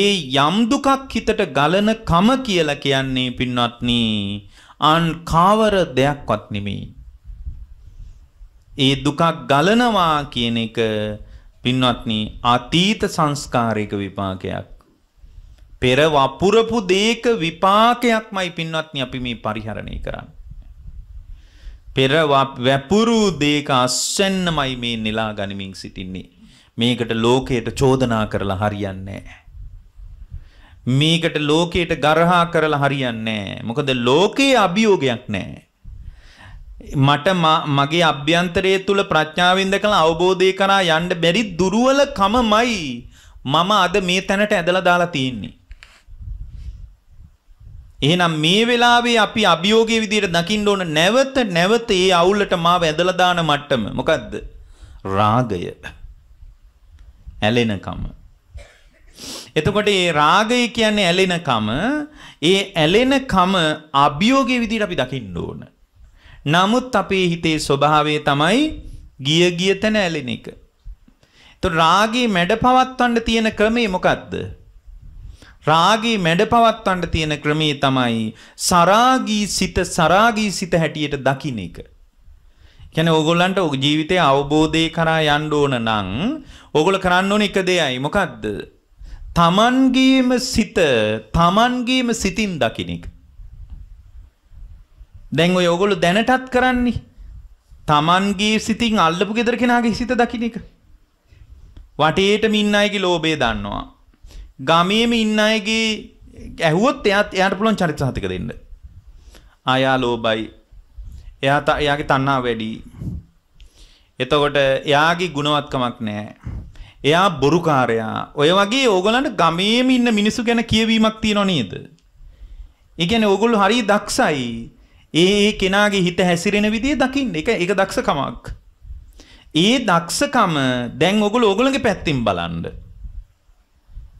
ඒ යම් දුකක් හිතට ගලන කම කියලා කියන්නේ පින්වත්නි අන් කවර දෙයක්වත් නෙමෙයි. ඒ දුකක් ගලනවා කියන එක පින්වත්නි අතීත සංස්කාරයක විපාකයක්. පෙර වපුරපු දේක විපාකයක්මයි පින්වත්නි අපි මේ පරිහරණය කරන්නේ. පෙර වැපුරු දේක අස්සෙන්නමයි මේ නෙලා ගනිමින් සිටින්නේ. මේකට ලෝකයට චෝදනා කරලා හරියන්නේ මේකට ලෝකයට ගරහා කරලා හරියන්නේ මොකද ලෝකයේ අභියෝගයක් නැහැ. මට මගේ අභ්‍යන්තරය තුළ ප්‍රඥාවෙන් දැකලා අවබෝධය කරා යන්න බැරි දුර්වලකමමයි මම අද මේ තැනට ඇදලා දාලා තියෙන්නේ. එහෙනම් මේ වෙලාවේ අපි අභියෝගයේ විදියට දකින්න ඕන නැවත නැවත ඒ අවුලට මාව ඇදලා දාන මට්ටම මොකද්ද? රාගය. ඇලෙනකම. එතකොට මේ රාගය කියන්නේ ඇලෙනකම, ඒ ඇලෙනකම අභියෝගයේ විදියට අපි දකින්න ඕන. නමුත් අපේ හිතේ ස්වභාවය තමයි ගිය ගිය තැන ඇලෙන එක. එතකොට රාගේ මැඩ පවත්වන්න තියෙන ක්‍රමය මොකද්ද? රාගේ මැඩ පවත්වන්න තියෙන ක්‍රමේ තමයි සරාගී සිත සරාගී සිත හැටියට දකින්න එක. කියන්නේ ඕගොල්ලන්ට ජීවිතයේ අවබෝධය කරා යන්න ඕන නම් ඕගොල්ලෝ කරන්න ඕන එක දෙයයි. මොකද්ද? තමන්ගේම සිත තමන්ගේම සිතින් දකින්න එක. දැන් ඔය ඕගොල්ලෝ දැනටත් කරන්නේ තමන්ගේ සිතින් අල්ලපු gedara කෙනාගේ සිත දකින්න එක. වටේට මින්න අයගේ ලෝභය දන්නවා. ගමේම ඉන්න අයගේ ඇහුවොත් එයාත් එයාට පුළුවන් චරිත සහතික දෙන්න. ආයා ලෝබයි. එයා එයාගේ තණ්හා වැඩි. එතකොට එයාගේ ගුණවත්කමක් නැහැ. එයා බොරුකාරයා. ඔය වගේ ඕගොල්ලන්ට ගමේම ඉන්න මිනිස්සු ගැන කියවීමක් තියෙනව නේද? ඒ කියන්නේ ඕගොල්ලෝ හරිය දක්ෂයි. ඒ ඒ කෙනාගේ හිත හැසිරෙන විදිය දකින්න. ඒක ඒක දක්ෂකමක්. ඒ දක්ෂකම දැන් ඔගොල්ලෝ ඕගොල්ලන්ගේ පැත්තෙන් බලන්න.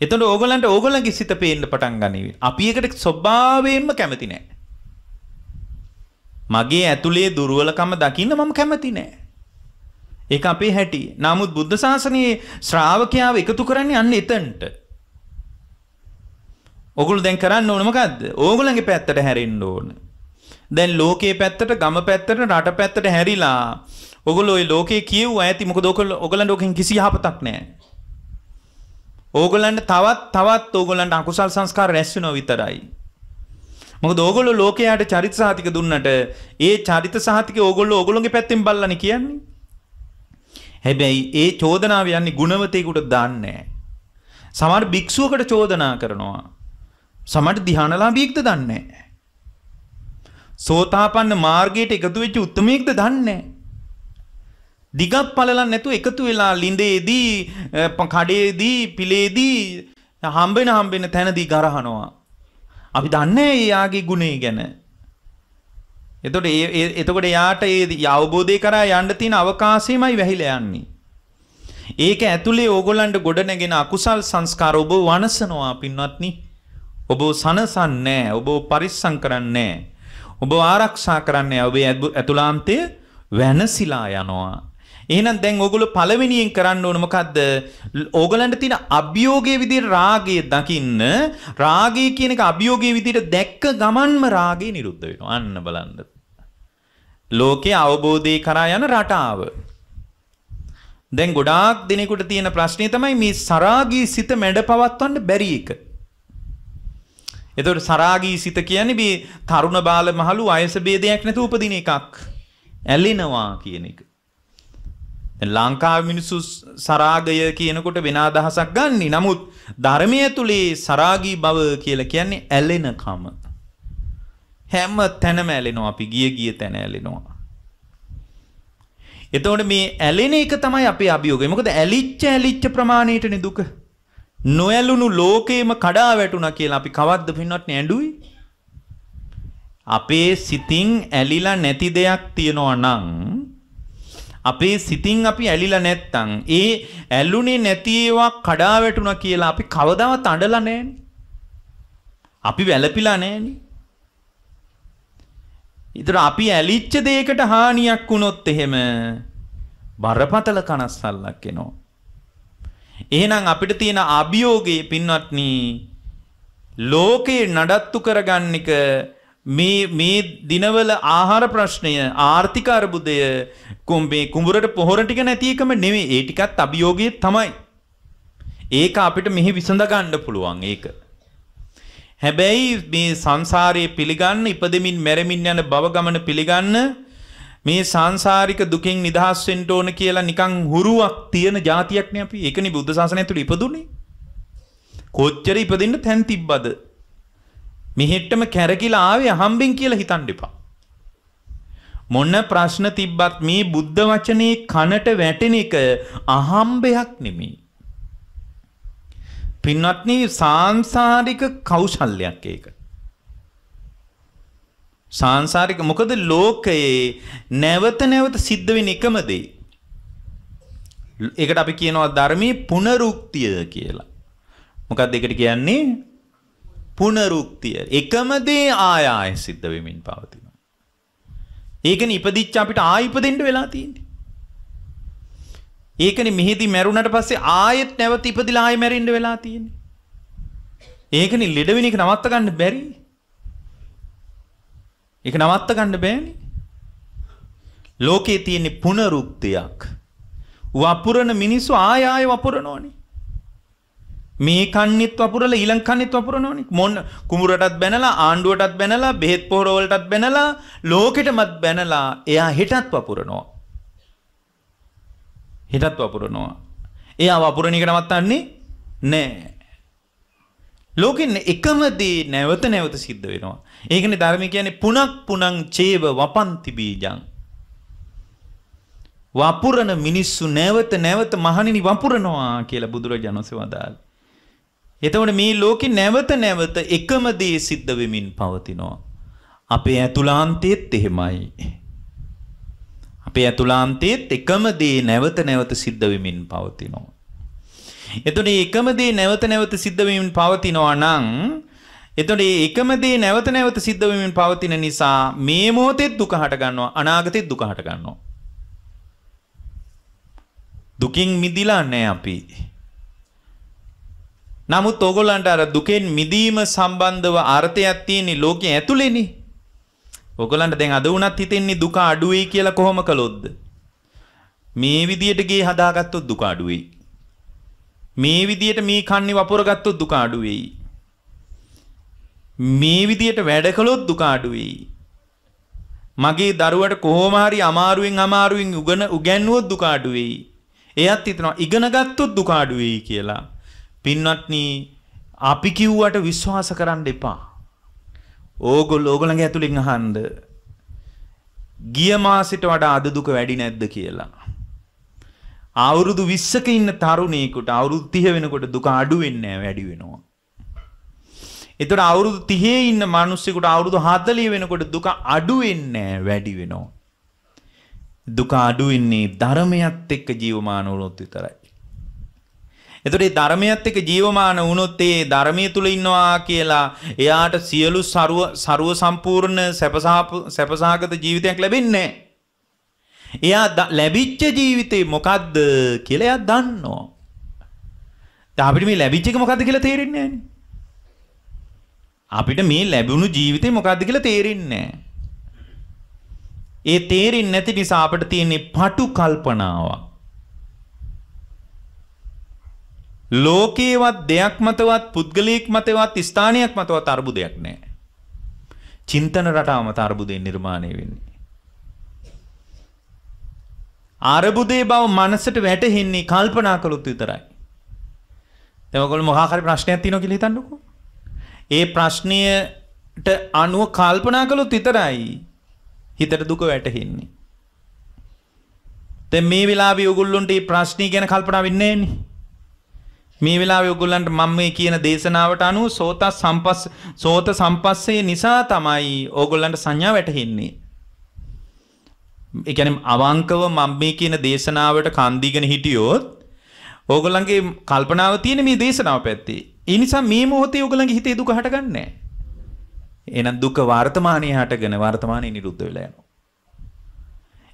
එතන ඕගලන්ට ඕගොලන්ගේ සිත පේන්න පටන් ගනිවි. අපි එකට ස්වභාවයෙන්ම කැමති නෑ. මගේ ඇතුලේ දුර්වලකම දකින්න මම කැමති නෑ. ඒක අපේ හැටි. නමුත් බුද්ධ ශාසනයේ ශ්‍රාවකයාව එකතු කරන්නේ අන්න එතනට. ඕගොල්ලෝ දැන් කරන්න ඕන මොකද්ද? ඕගොල්ලන්ගේ පැත්තට හැරෙන්න ඕන. දැන් ලෝකයේ පැත්තට, ගම පැත්තට, රට පැත්තට හැරිලා ඕගොල්ලෝ ওই ලෝකේ කියුවා ඇති මොකද ඕගොල්ලෝ ඕගලන්ට ඕකෙන් කිසි යහපතක් නෑ. ඕගොල්ලන්ට තවත් තවත් ඕගොල්ලන්ට අකුසල් සංස්කාර රැස් වෙනව විතරයි. මොකද ඕගොල්ලෝ ලෝකයාට චරිත සහතික දුන්නට ඒ චරිත සහතික ඕගොල්ලෝ ඕගොල්ලෝගේ පැත්තෙන් බල්ලනේ කියන්නේ. හැබැයි ඒ චෝදනාව යන්නේ ගුණවතෙකුට දාන්නේ සමහර භික්ෂුවකට චෝදනා කරනවා. සමහර ධානලාභීෙක්ද දන්නේ නැහැ. සෝතාපන්න මාර්ගයට එකතු වෙච්ච උත්මයෙක්ද දන්නේ නැහැ. දිගක් පලලන් නැතුව එකතු වෙලා ලිඳේදී කඩේදී පිලේදී හම්බෙන හම්බෙන තැනදී ගරහනවා. අපි දන්නේ එයාගේ ගුණේ ගැන. එතකොට ඒ එතකොට එයාට ඒ අවබෝධය කරා යන්න තියෙන අවකාශයමයි වැහිලා යන්නේ. ඒක ඇතුලේ ඕගොල්ලන්ට ගොඩ නැගෙන අකුසල් සංස්කාර ඔබ වනසනවා පින්වත්නි. ඔබ සනසන්නේ ඔබ පරිස්සම් කරන්නේ ඔබ ආරක්ෂා කරන්නේ ඔබේ ඇතුළාන්තය වෙනසිලා යනවා. එහෙනම් දැන් ඕගොල්ලෝ පළවෙනියෙන් කරන්න ඕන මොකද්ද? ඕගලන්ට තියෙන අභියෝගයේ විදිහට රාගය දකින්න රාගය කියන එක අභියෝගයේ විදිහට දැක්ක ගමන්ම රාගය නිරුද්ධ වෙනවා. අන්න බලන්න. ලෝකයේ අවබෝධය කරා යන රටාව. දැන් ගොඩාක් දිනෙකට තියෙන ප්‍රශ්නේ තමයි මේ සරාගී සිත මැඩ පවත්වන්න බැරි එක. එතකොට සරාගී සිත කියන්නේ මේ තරුණ බාල මහලු වයස ભેදයක් නැතුව උපදින එකක්. ඇලෙනවා කියන එක. ලංකාව මිනිස්සු සරාගය කියනකොට වෙන අදහසක් ගන්නේ. නමුත් ධර්මය තුලේ සරාගී බව කියලා කියන්නේ ඇලෙනකම. හැම තැනම ඇලෙනවා අපි ගිය ගිය තැන ඇලෙනවා. එතකොට මේ ඇලෙන එක තමයි අපේ අභියෝගය. මොකද ඇලිච්ච ඇලිච්ච ප්‍රමාණයටනේ දුක. නොඇලුණු ලෝකේම කඩා වැටුණා කියලා අපි කවද්ද පින්නත් නෑඬුයි. අපේ සිතින් ඇලිලා නැති දෙයක් තියනවා නම් අපේ සිතින් අපි ඇලිලා නැත්තම් ඒ ඇලුනේ නැති ඒවා කඩා වැටුණා කියලා අපි කවදාවත් අඬලා නැහැනේ. අපි වැළපිලා නැහැනේ. ඊතර අපි ඇලිච්ච දෙයකට හානියක් වුණොත් එහෙම බරපතල කනස්සල්ලක් එනවා. එහෙනම් අපිට තියෙන අභියෝගේ පින්වත්නි ලෝකේ නඩත්තු කරගන්න එක මේ මේ දිනවල ආහාර ප්‍රශ්නය ආර්ථික අර්බුදය කුම්බේ කුඹරට පොහොර ටික නැති එකම නෙවෙයි ඒ ටිකත් අභියෝගයේ තමයි. ඒක අපිට මෙහි විසඳ ගන්න පුළුවන් ඒක. හැබැයි මේ සංසාරයේ පිළිගන්න ඉපදෙමින් මැරෙමින් යන බව ගමන පිළිගන්න මේ සංසාරික දුකෙන් නිදහස් වෙන්න ඕන කියලා නිකන් හුරුවක් තියෙන જાතියක් නේ අපි. ඒකනේ බුද්ධ ශාසනය ඇතුළේ ඉපදුනේ. කොච්චර ඉපදින්න තැන් තිබ්බද? මෙහෙට්ටම කැරකිලා ආවේ අහම්බෙන් කියලා හිතන්න එපා. මොන ප්‍රශ්න තිබ්බත් මේ බුද්ධ වචනේ කනට වැටෙන එක අහම්බයක් නෙමෙයි. පින්වත්නි සාංශාරික කෞශල්‍යයක් ඒක. සාංශාරික මොකද ලෝකයේ නැවත නැවත සිද්ධ වෙන එකම දේ. ඒකට අපි කියනවා ධර්මයේ පුනරුක්තිය කියලා. මොකක්ද ඒකට කියන්නේ? පුනරුක්තිය එකම දේ ආය ආය සිද්ධ වෙමින් පවතිනවා. ඒකනේ ඉපදිච්ච අපිට ආයි ඉපදෙන්න වෙලා තියෙන්නේ. ඒකනේ මෙහිදී මැරුණට පස්සේ ආයෙත් නැවත ඉපදිලා ආයෙ මැරෙන්න වෙලා තියෙන්නේ. ඒකනේ ලෙඩ වෙන එක නවත්ත ගන්න බැරි. ඒක නවත්ත ගන්න බෑනේ. ලෝකේ තියෙන පුනරුක්තියක්. වපුරන මිනිස්සු ආය ආය වපුරනෝනේ. මේ කන්නෙත් වපුරල ඊළඟ කන්නෙත් වපුරනවනේ මොන කුඹුරටත් බැනලා ආණ්ඩුවටත් බැනලා බෙහෙත් පොරවලටත් බැනලා ලෝකෙටමත් බැනලා එයා හෙටත් වපුරනවා හෙටත් වපුරනවා එයා වපුරණ එක නවත්තන්නේ නෑ ලෝකෙන් එකම දේ නැවත නැවත සිද්ධ වෙනවා ඒකනේ ධර්මය කියන්නේ පුනක් පුනං චේව වපන්ති බීජං වපුරන මිනිස්සු නැවත නැවත මහණෙනි වපුරනවා කියලා බුදුරජාණන් වහන්සේ වදාළා එතකොට මේ ලෝකේ නැවත නැවත එකම දේ සිද්ධ වෙමින් පවතිනවා. අපේ ඇතුළාන්තයේත් එහෙමයි. අපේ ඇතුළාන්තයේත් එකම දේ නැවත නැවත සිද්ධ වෙමින් පවතිනවා. එතකොට එකම දේ නැවත නැවත සිද්ධ වෙමින් පවතිනවා නම් එතකොට එකම දේ නැවත නැවත සිද්ධ වෙමින් පවතින නිසා මේ මොහොතේ දුක හට ගන්නවා අනාගතේ දුක හට ගන්නවා. දුකින් මිදිලා නැහැ අපි. නමුත් ඕගොල්ලන්ට අර දුකෙන් මිදීම සම්බන්ධව අර්ථයක් තියෙන ලෝකයේ ඇතුළේනේ. ඕගොල්ලන්ට දැන් අද වුණත් හිතෙන්නේ දුක අඩුවේ කියලා කොහොම කළොත්ද? මේ විදියට ගේ හදාගත්තොත් දුක අඩුවේ. මේ විදියට මේ කන්නේ වපුරගත්තොත් දුක අඩුවේ. මේ විදියට වැඩ කළොත් දුක අඩුවේ. මගේ දරුවට කොහොම හරි අමාරුවෙන් අමාරුවෙන් උගන උගන්වුවොත් දුක අඩුවේ. එයත් හිතනවා ඉගෙන ගත්තොත් දුක අඩුවේ කියලා. පින්වත්නි අපි කිව්වට විශ්වාස කරන්න එපා. ඕගොල්ලෝ ඕගොල්ලන්ගේ ඇතුලෙන් අහන්න. ගිය මාසෙට වඩා අද දුක වැඩි නැද්ද කියලා. අවුරුදු 20ක ඉන්න තරුණයෙකුට අවුරුදු 30 වෙනකොට දුක අඩු වෙන්නේ නැහැ වැඩි වෙනවා. එතකොට අවුරුදු 30 ඉන්න මිනිස්සුෙකුට අවුරුදු 40 වෙනකොට දුක අඩු වෙන්නේ වැඩි වෙනවා. දුක අඩු වෙන්නේ ධර්මයත් එක්ක ජීවමාන වුණොත් විතරයි. එතකොට මේ ධර්මයත් එක්ක ජීවමාන වුණොත් ඒ ධර්මයේ තුල ඉන්නවා කියලා එයාට සියලු ਸਰව ਸਰව සම්පූර්ණ සැපසහගත ජීවිතයක් ලැබෙන්නේ එයා ලැබිච්ච ජීවිතේ මොකද්ද කියලා එයා දන්නවා. දැන් අපිට මේ ලැබිච්ච එක මොකද්ද කියලා තේරෙන්නේ නැහැ. අපිට මේ ලැබුණු ජීවිතේ මොකද්ද කියලා තේරෙන්නේ නැහැ. ඒ තේරෙන්නේ නැති නිසා අපිට තියෙන පටු කල්පනාවක්. ලෝකේවත් දෙයක් මතවත් පුද්ගලයෙක් මතවත් ස්ථානයක් මතවත් අර්බුදයක් නෑ. චින්තන රටාව මත අර්බුදයෙන් නිර්මාණය වෙන්නේ. අර්බුදේ බව මනසට වැටහෙන්නේ කල්පනා කළොත් විතරයි. දැන් ඔයගොල්ලෝ මොකක් හරි ප්‍රශ්නයක් තියෙනවා කියලා හිතන්නකෝ. ඒ ප්‍රශ්නයට අනුව කල්පනා කළොත් විතරයි හිතට දුක වැටහෙන්නේ. දැන් මේ වෙලාවේ ඔයගොල්ලන්ට මේ ප්‍රශ්නේ ගැන කල්පනා වෙන්නේ නෑනේ. මේ වෙලාවේ ඔයගොල්ලන්ට මම මේ කියන දේශනාවට අනුව සෝත සම්පස් සෝත සම්පස්සේ නිසා තමයි ඕගොල්ලන්ට සංඥා වැටහෙන්නේ. ඒ කියන්නේ අවංකව මම මේ කියන දේශනාවට කන් දීගෙන හිටියොත් ඕගොල්ලන්ගේ කල්පනාව තියෙන මේ දේශනාව පැත්තේ. ඒ නිසා මේ මොහොතේ ඕගොල්ලන්ගේ හිතේ දුක හටගන්නේ නැහැ. එහෙනම් දුක වර්තමානයේ හටගෙන වර්තමානයේ නිරුද්ධ වෙලා යනවා.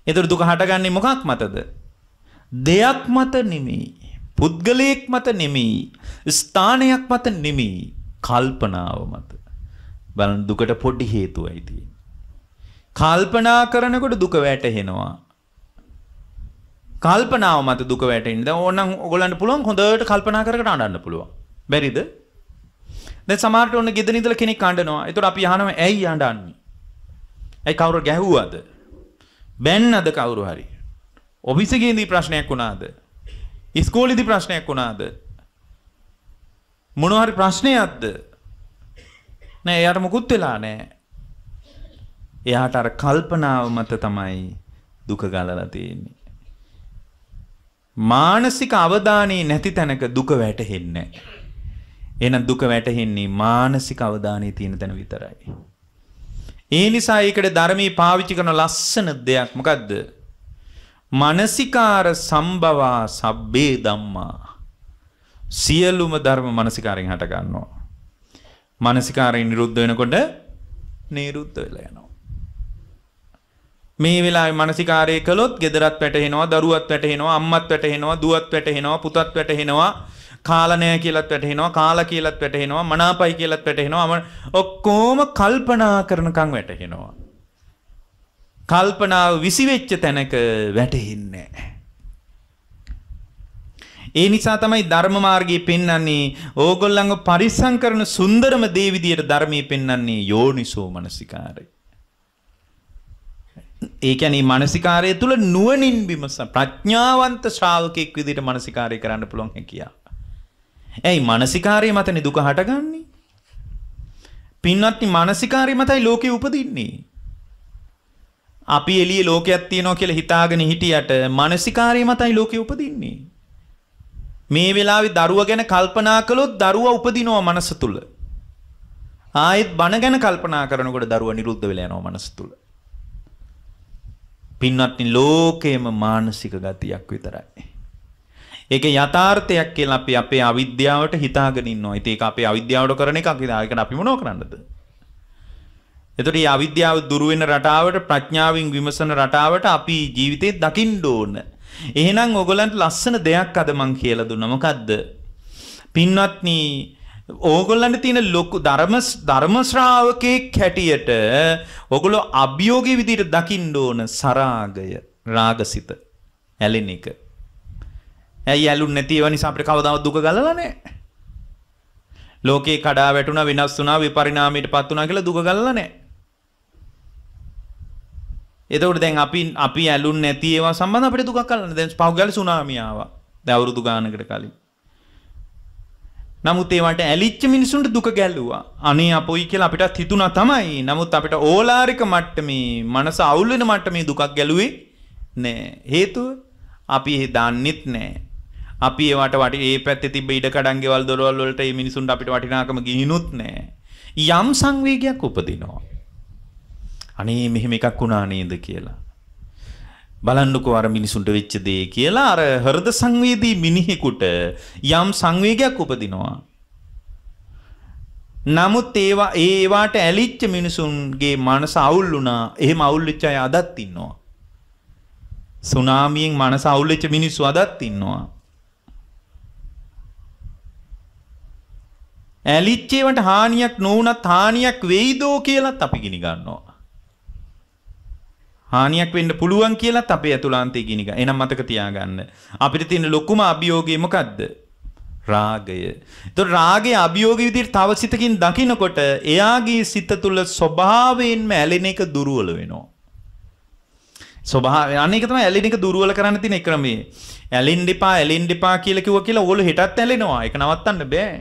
ඒතර දුක හටගන්නේ මොකක් මතද? දෙයක් මත නෙමෙයි. පුද්ගලයෙක් මත නෙමෙයි. ස්ථානයක් මත නෙමෙයි. කල්පනාව මත. බලන්න දුකට පොඩි හේතුවයි තියෙන්නේ. කල්පනා කරනකොට දුක වැටහෙනවා. කල්පනාව මත දුක වැටෙන්නේ. දැන් ඕනනම් ඔයගොල්ලන්ට පුළුවන් හොඳට කල්පනා කර කර අඬන්න පුළුවන්. බැරිද? දැන් සමහරට ඔන්න ගෙදර ඉඳලා කෙනෙක් අඬනවා. ඒතකොට අපි අහනවා ඇයි අඬන්නේ? ඇයි කවුරු ගැහුවද? බැන්නද කවුරු හරි? ඔෆිස් එකේ ඉඳි ප්‍රශ්නයක් වුණාද? ඉස්කෝලේදී ප්‍රශ්නයක් වුණාද? මොන හරි ප්‍රශ්නයක්ද? නෑ එයාට මොකුත් වෙලා නෑ. එයාට අර කල්පනාව මත තමයි දුක ගලලා තියෙන්නේ. මානසික අවධානයේ නැති තැනක දුක වැටහෙන්නේ නෑ. එහෙනම් දුක වැටහෙන්නේ මානසික අවධානයේ තියෙන තැන විතරයි. ඒ නිසා ඒකට ධර්මයේ පාවිච්චි කරන ලස්සන දෙයක් මොකද්ද? මනසිකාර සම්බවා සබ්බේ ධම්මා. සියලුම ධර්ම මනසිකාරයෙන් හට ගන්නවා. මනසිකාරයෙන් නිරුද්ධ වෙනකොට නිරුද්ධ වෙලා යනවා. මේ වෙලාවේ මානසිකාරය කළොත් gedarat වැටෙනවා දරුවත් වැටෙනවා අම්මත් වැටෙනවා දුවත් වැටෙනවා පුතත් වැටෙනවා කාලණය කියලාත් වැටෙනවා කාලා කියලාත් වැටෙනවා මනාපයි කියලාත් වැටෙනවා ඔක්කොම කල්පනා කරනකම් වැටෙනවා කල්පනාව විසිවෙච්ච තැනක වැටෙන්නේ ඒ නිසා තමයි ධර්ම මාර්ගයේ පෙන්වන්නේ ඕගොල්ලන්ව පරිස්සම් කරන සුන්දරම දේ විදියට ධර්මයේ පෙන්වන්නේ යෝනිසෝ මනසිකාරය. ඒ කියන්නේ මානසිකාරය තුල නුවණින් විමස ප්‍රඥාවන්ත ශ්‍රාවකෙක් විදියට මානසිකාරය කරන්න පුළුවන් හැකියාව. ඇයි මානසිකාරය මතනේ දුක හටගන්නේ? පින්වත්නි මානසිකාරය මතයි ලෝකේ උපදින්නේ. අපි එළියේ ලෝකයක් තියෙනවා කියලා හිතාගෙන හිටියට මානසිකාරය මතයි ලෝකෙ උපදින්නේ. මේ වෙලාවේ දරුවා ගැන කල්පනා කළොත් දරුවා උපදිනවා මනස තුල. ආයෙත් බණ ගැන කල්පනා කරනකොට දරුවා නිරුද්ධ වෙලා යනවා මනස තුල. පින්වත්නි ලෝකේම මානසික ගතියක් විතරයි. ඒක යථාර්ථයක් කියලා අපි අපේ අවිද්‍යාවට හිතාගෙන ඉන්නවා. ඉතින් ඒක අපේ අවිද්‍යාවට කරන එකක්. ඒකට අපි මොනව කරන්නද? එතකොට මේ අවිද්‍යාව දුරු වෙන රටාවට ප්‍රඥාවෙන් විමසන රටාවට අපි ජීවිතේ දකින්න ඕන. එහෙනම් ඕගොල්ලන්ට ලස්සන දෙයක් අද මං කියලා දුන්නා. මොකද්ද? පින්වත්නි ඕගොල්ලන්ට තියෙන ලොකු ධර්ම ධර්ම ශ්‍රාවකෙක් හැටියට ඕගොල්ලෝ අභියෝගී විදිහට දකින්න ඕන සරාගය, රාගසිත, ඇලෙන එක. ඇයි ඇලුන්නේ නැති ඒවා නිසා අපිට කවදාවත් දුක ගලලා නැහැ. ලෝකේ කඩා වැටුණා වෙනස් වුණා විපරිණාමයට පත් වුණා කියලා දුක ගලලා නැහැ. එතකට දැන් අපි අපි ඇලුන් නැති ඒවා සම්බඳ අපිට දුකක් කලන්න දැන් පහුගල සුනාමියාව දැවුරුදු ගානකට කලින් නමුත් ඒවට ඇලිච්ච මිනිසුන්ට දුක ගැල්ලුවා අනේ අපොයි කියලා අපිටත් හිතුණා තමයි නමුත් අපිට ඕලාරික මට්ටමේ මනස අවුල් වෙන මට්ටමේ දුකක් ගැලුවේ නෑ හේතුව අපි ඒ දන්නෙත් නෑ අපි ඒවට වටි ඒ පැත්තේ තිබ්බ ඉඩ කඩන් ගෙවල් දොරවල් වලට මේ මිනිසුන්ට අපිට වටිනාකම ගිහිනුත් නෑ යම් සංවේගයක් උපදිනවා අනේ මෙහෙම එකක් වුණා නේද කියලා. බලන්නකෝ අර මිනිසුන්ට වෙච්ච දේ කියලා අර හෘද සංවේදී මිනිහෙකුට යම් සංවේගයක් උපදිනවා. නමුත් ඒවා ඒ ඒවාට ඇලිච්ච මිනිසුන්ගේ මනස අවුල් වුණා. එහෙම අවුල් වෙච්ච අය අදත් ඉන්නවා. සුනාමියෙන් මනස අවුල් වෙච්ච මිනිස්සු අදත් ඉන්නවා. ඇලිච්චේවට හානියක් නොවුනත් හානියක් වෙයිදෝ කියලත් අපි ගිනි ගන්නවා. හානියක් වෙන්න පුළුවන් කියලත් අපේ ඇතුළාන්තයේ කියන එක. එහෙනම් මතක තියාගන්න. අපිට තියෙන ලොකුම අභියෝගය මොකද්ද? රාගය. ඒතොර රාගයේ අභියෝගී විදිහට තව සිතකින් දකිනකොට එයාගේ සිත තුළ ස්වභාවයෙන්ම ඇලෙන එක දුර්වල වෙනවා. ස්වභාවය අනේක තමයි ඇලෙන එක දුර්වල කරන්න තියෙන ක්‍රමය. ඇලෙන්න එපා ඇලෙන්න එපා කියලා කිව්වා කියලා ඕගොල්ලෝ හෙටත් ඇලෙනවා. ඒක නවත්තන්න බෑ.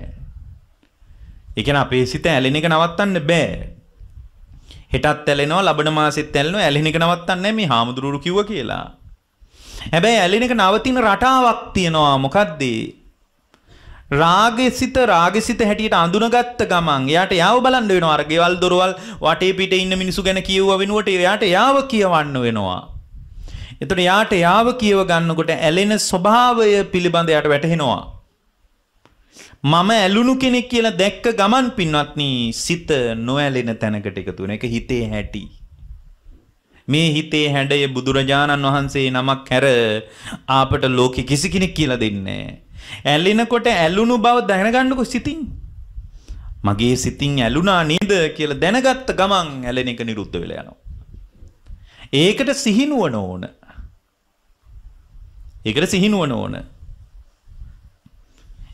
ඒ කියන්නේ අපේ සිත ඇලෙන එක නවත්තන්න බෑ. හෙටත් ඇලෙනවා ලබන මාසෙත් ඇලෙනවා ඇලෙන එක නවත්තන්නේ මේ හාමුදුරුවෝ කිව්ව කියලා. හැබැයි ඇලෙන එක නවතින රටාවක් තියනවා මොකද්ද? රාගෙසිත රාගෙසිත හැටියට අඳුනගත්ත ගමන් එයාට යාව බලන්න වෙනවා අර ගෙවල් දොරවල් වටේ පිටේ ඉන්න මිනිස්සු ගැන කියව වෙනුවට එයාට යාව කියවන්න වෙනවා. එතකොට යාට යාව කියව ගන්නකොට ඇලෙන ස්වභාවය පිළිබඳ යාට වැටහෙනවා. මම ඇලුණු කෙනෙක් කියලා දැක්ක ගමන් පින්වත්නි සිත නොඇලෙන තැනකට එකතු වෙන එක හිතේ හැටි. මේ හිතේ හැඩය බුදුරජාණන් වහන්සේ නමක් හැර ආපට ලෝකෙ කිසි කෙනෙක් කියලා දෙන්නේ ඇලෙනකොට ඇලුණු බව දැනගන්නකො සිතින්. මගේ සිතින් ඇලුනා නේද කියලා දැනගත්ත ගමන් ඇලෙන එක නිරුද්ධ වෙලා යනවා. ඒකට සිහිනුවන ඕන. ඒකට සිහිනුවන ඕන.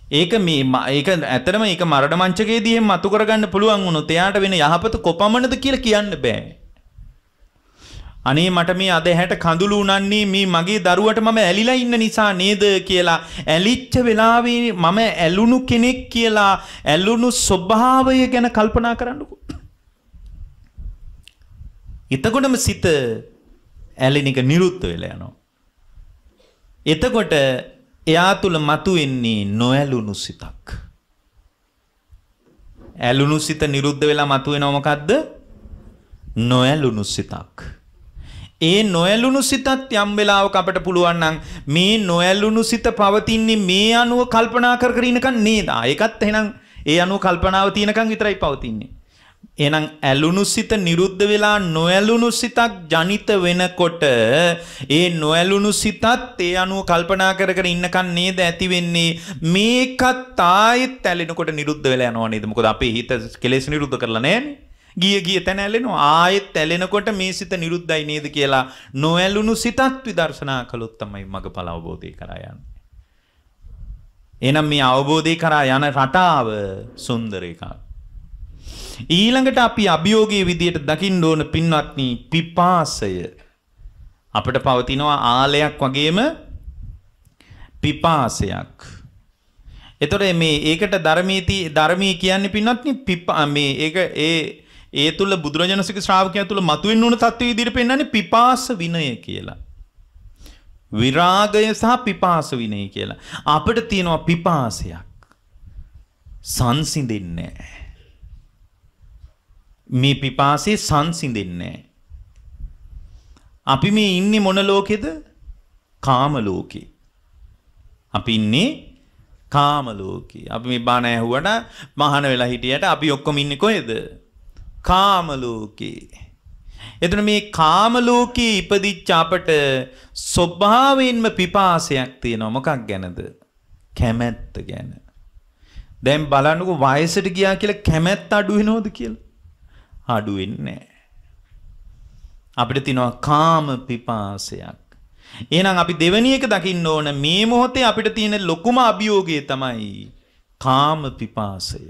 ඒක මේ ඒක ඇතරම ඒක මරණ මංචකයේ දීෙන් මතු කරගන්න පුළුවන් වුණොත් එයාට වෙන යහපත කොපමණද කියලා කියන්න බෑ. අනේ මට මේ අද හැට කඳුළු උනන්නේ මේ මගේ දරුවට මම ඇලිලා ඉන්න නිසා නේද කියලා ඇලිච්ච වෙලාවේ මම ඇලුණු කෙනෙක් කියලා ඇලුණු ස්වභාවය ගැන කල්පනා කරන්නකෝ. එතකොටම සිත ඇලෙන එක නිරුද්ධ වෙලා යනවා. එතකොට එයා තුල මතුවෙන්නේ නොඇලුණු සිතක්. ඇලුණු සිත නිරුද්ධ වෙලා මතුවෙනව මොකද්ද? නොඇලුණු සිතක්. ඒ නොඇලුණු සිතත් යම් වෙලාවක අපට පුළුවන් නම් මේ නොඇලුණු සිත පවතින්නේ මේ අනුව කල්පනා කර කර ඉනකන් නේද? ඒකත් එහෙනම් ඒ අනුව කල්පනාව තියෙනකන් විතරයි පවතින්නේ. එනම් ඇලුණු සිත නිරුද්ධ වෙලා නොඇලුණු සිතක් ජනිත වෙනකොට ඒ නොඇලුණු සිතත් ඒ අනුව කල්පනා කර කර ඉන්නකන් නේද ඇති වෙන්නේ මේකත් ආයෙත් ඇලෙනකොට නිරුද්ධ වෙලා යනවා නේද මොකද අපේ හිත කෙලෙස් නිරුද්ධ කරලා නැහැනේ ගිය ගිය තැන ඇලෙනවා ආයෙත් ඇලෙනකොට මේ සිත නිරුද්ධයි නේද කියලා නොඇලුණු සිතත් විදර්ශනා කළොත් තමයි මගඵල අවබෝධය කරා යන්නේ. එහෙනම් මේ අවබෝධය කරා යන රටාව සුන්දර එකක්. ඊළඟට අපි අභියෝගයේ විදියට දකින්න ඕන පින්වත්නි පිපාසය අපිට පවතිනවා ආලයක් වගේම පිපාසයක්. එතකොට මේ ඒකට ධර්මීති ධර්මී කියන්නේ පින්වත්නි පිපා මේ ඒක ඒ ඒ තුල බුදුරජාණන්සේගේ ශ්‍රාවකයා තුල මතුවෙන්න උන தත්ත්වයේ විදිහට පෙන්වන්නේ පිපාස විනය කියලා. විරාගය සහ පිපාස විනය කියලා. අපිට තියෙනවා පිපාසයක්. සංසිඳෙන්නේ නැහැ. මේ පිපාසයේ සංසිඳෙන්නේ අපි මේ ඉන්නේ මොන ලෝකෙද? කාම ලෝකේ. අපි ඉන්නේ කාම ලෝකේ. අපි මේ බණ ඇහුවට මහාන වෙලා හිටියට අපි ඔක්කොම ඉන්නේ කොහෙද? කාම ලෝකේ. එතන මේ කාම ලෝකේ ඉපදිච්ච අපට ස්වභාවයෙන්ම පිපාසයක් තියෙනවා මොකක් ගැනද? කැමැත්ත ගැන. දැන් බලන්නකෝ වයසට ගියා කියලා කැමැත්ත අඩු වෙනවද කියලා? අඩු වෙන්නේ නැහැ. අපිට තියෙනවා කාම පිපාසයක්. එහෙනම් අපි දෙවෙනි එක දකින්න ඕන මේ මොහොතේ අපිට තියෙන ලොකුම අභියෝගය තමයි කාම පිපාසය.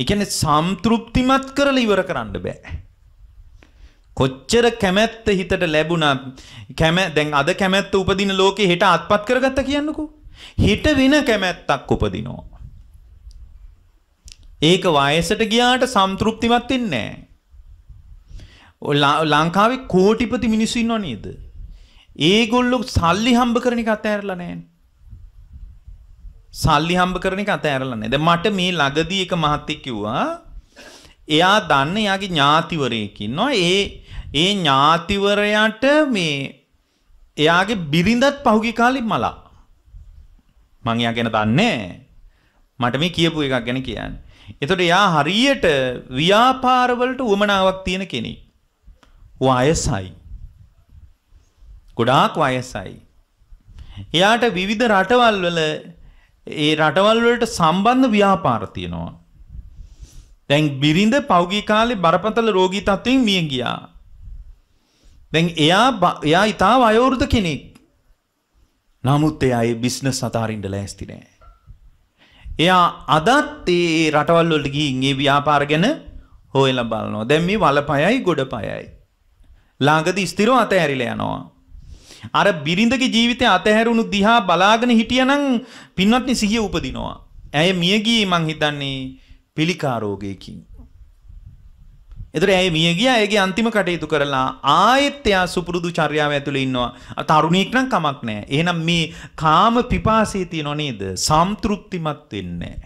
ඒ කියන්නේ සම්තෘප්තිමත් කරලා ඉවර කරන්න බෑ. කොච්චර කැමැත්ත හිතට ලැබුණත් කැම දැන් අද කැමැත්ත උපදින ලෝකේ හෙට අත්පත් කරගත්ත කියන්නකෝ. හෙට වෙන කැමැත්තක් උපදිනවා. ඒක වයසට ගියාට සම්තෘප්තිමත් වෙන්නේ නැහැ. ලංකාවේ කෝටිපති මිනිස්සු ඉන්නව නේද? ඒගොල්ලෝ සල්ලි හම්බ කරන එක අතහැරලා නැහැ. සල්ලි හම්බ කරන එක අතහැරලා නැහැ. දැන් මට මේ ළඟදී එක මහත්තයෙක් කිව්වා එයා දන්න එයාගේ ඥාතිවරයෙක් ඉන්නවා. ඒ ඒ ඥාතිවරයාට මේ එයාගේ බිරිඳත් පහුගිය කාලේ මලා. මං එයා ගැන දන්නේ මට මේ කියපු එකක් ගැන කියන්නේ. එතකොට යා හරියට ව්‍යාපාර වලට උවමනාවක් තියෙන කෙනෙක්. වයසයි. ගොඩාක් වයසයි. එයාට විවිධ රටවල් වල ඒ රටවල් වලට සම්බන්ධ ව්‍යාපාර තියෙනවා. දැන් බිරිඳ පෞගී කාලේ බරපතල රෝගී තත්ත්වයෙන් මිය ගියා. දැන් එයා එයා ඊතාව අයවෘද කෙනෙක්. නමුත් එයා ඒ බිස්නස් අතාරින්න ලෑස්ති නෑ. එයා අදත් ඒ රටවල් වලට ගිහින් ඒ ව්‍යාපාර ගැන හොයලා බලනවා. දැන් මේ වලපයයි ගොඩපයයි. ළඟදී ස්ථිරව අතහැරිලා යනවා. අර බිරිඳගේ ජීවිතය අතහැරුණු දිහා බලාගෙන හිටියනම් පින්වත්නි සිහිය උපදිනවා. ඇය මිය ගියේ මං හිතන්නේ පිළිකා රෝගයකින්. එතකොට ඇය මිය ගියා. ඇයගේ අන්තිම කටයුතු කරලා ආයෙත් එයා සුපුරුදු චර්යාව ඇතුලේ ඉන්නවා. තරුණියෙක් නම් කමක් නැහැ. එහෙනම් මේ කාම පිපාසය තියනෝ නේද? සම්තෘප්තිමත් වෙන්නේ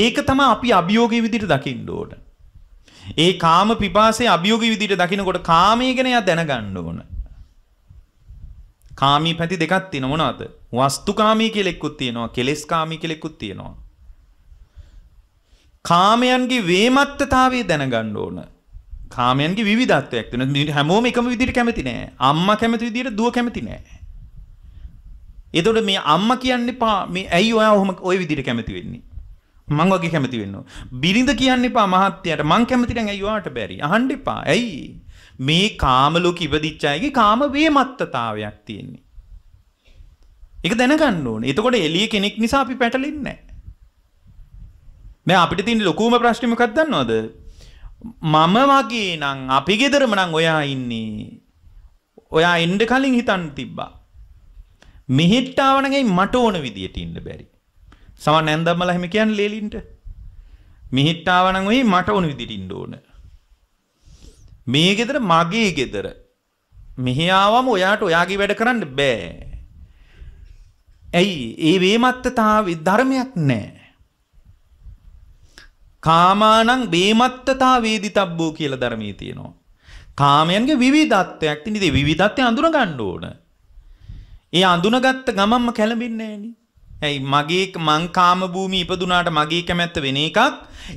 ඒක තමයි අපි අභියෝගයේ විදිහට දකින්න ඕන. ඒ කාම පිපාසයේ අභියෝගී විදිහට දකිනකොට කාමයේ ගැන එයා දැනගන්න ඕන. කාමී පැති දෙකක් තියෙන මොනවද? වස්තුකාමී කියලා එක්කුත් තියෙනවා, කෙලෙස්කාමී කියලා එක්කුත් තියෙනවා. කාමයන්ගේ වේමත්තතාවය දැනගන්න ඕන. කාමයන්ගේ විවිධත්වයක් තියෙනවා. හැමෝම එකම විදිහට කැමති නෑ. අම්මා කැමති විදිහට දුව කැමති නෑ. එතකොට මේ අම්මා කියන්නේ පා මේ ඇයි ඔයා ඔහොම ওই විදිහට කැමති වෙන්නේ? මං වගේ කැමති වෙන්න ඕන. බිරිඳ කියන්න එපා මහත්තයාට. මං කැමති නම් ඇයි ඔයාට බැරි? අහන්න එපා. ඇයි? මේ කාම ලෝක ඉපදිච්ච අයගේ කාම වේමත්තතාවයක් තියෙන්නේ. ඒක දැනගන්න ඕනේ. එතකොට එළිය කෙනෙක් නිසා අපි පැටලෙන්නේ නැහැ. මේ අපිට තින් ලොකුම ප්‍රශ්ටිමකක් දන්නවාද මම වගේ නං අපි ගෙදරම නං ඔයා ඉන්නේ ඔයා එන්ඩ කලින් හිතන් තිබ්බා මිහිට්ටාවනගේ මට ඕන විදියට ඉන්න බැරි සම නැන්දම්මල හෙම කියන් ලේලින්ට මිහිට්ටාවනං ඔයි මට ඕන විදිට ඉන්න ඕන මේ ගෙදර මගේ ගෙදර මෙහිආවම ඔයාට ඔයාගේ වැඩ කරන්න බෑ ඇයි ඒ වේමත්තතාව ධර්මයක් නෑ කාමානං බේමත්තතා වේදිතබ්බෝ කියලා ධර්මයේ තියෙනවා. කාමයන්ගේ විවිධත්වයක් තියෙන ඉතින් විවිධත්වය අඳුන ගන්න ඕන. ඒ අඳුනගත්ත ගමන්ම කැළඹින්නේ නෑනේ. ඇයි මගේ මං කාම භූමි ඉපදුනාට මගේ කැමැත්ත වෙන එකක්,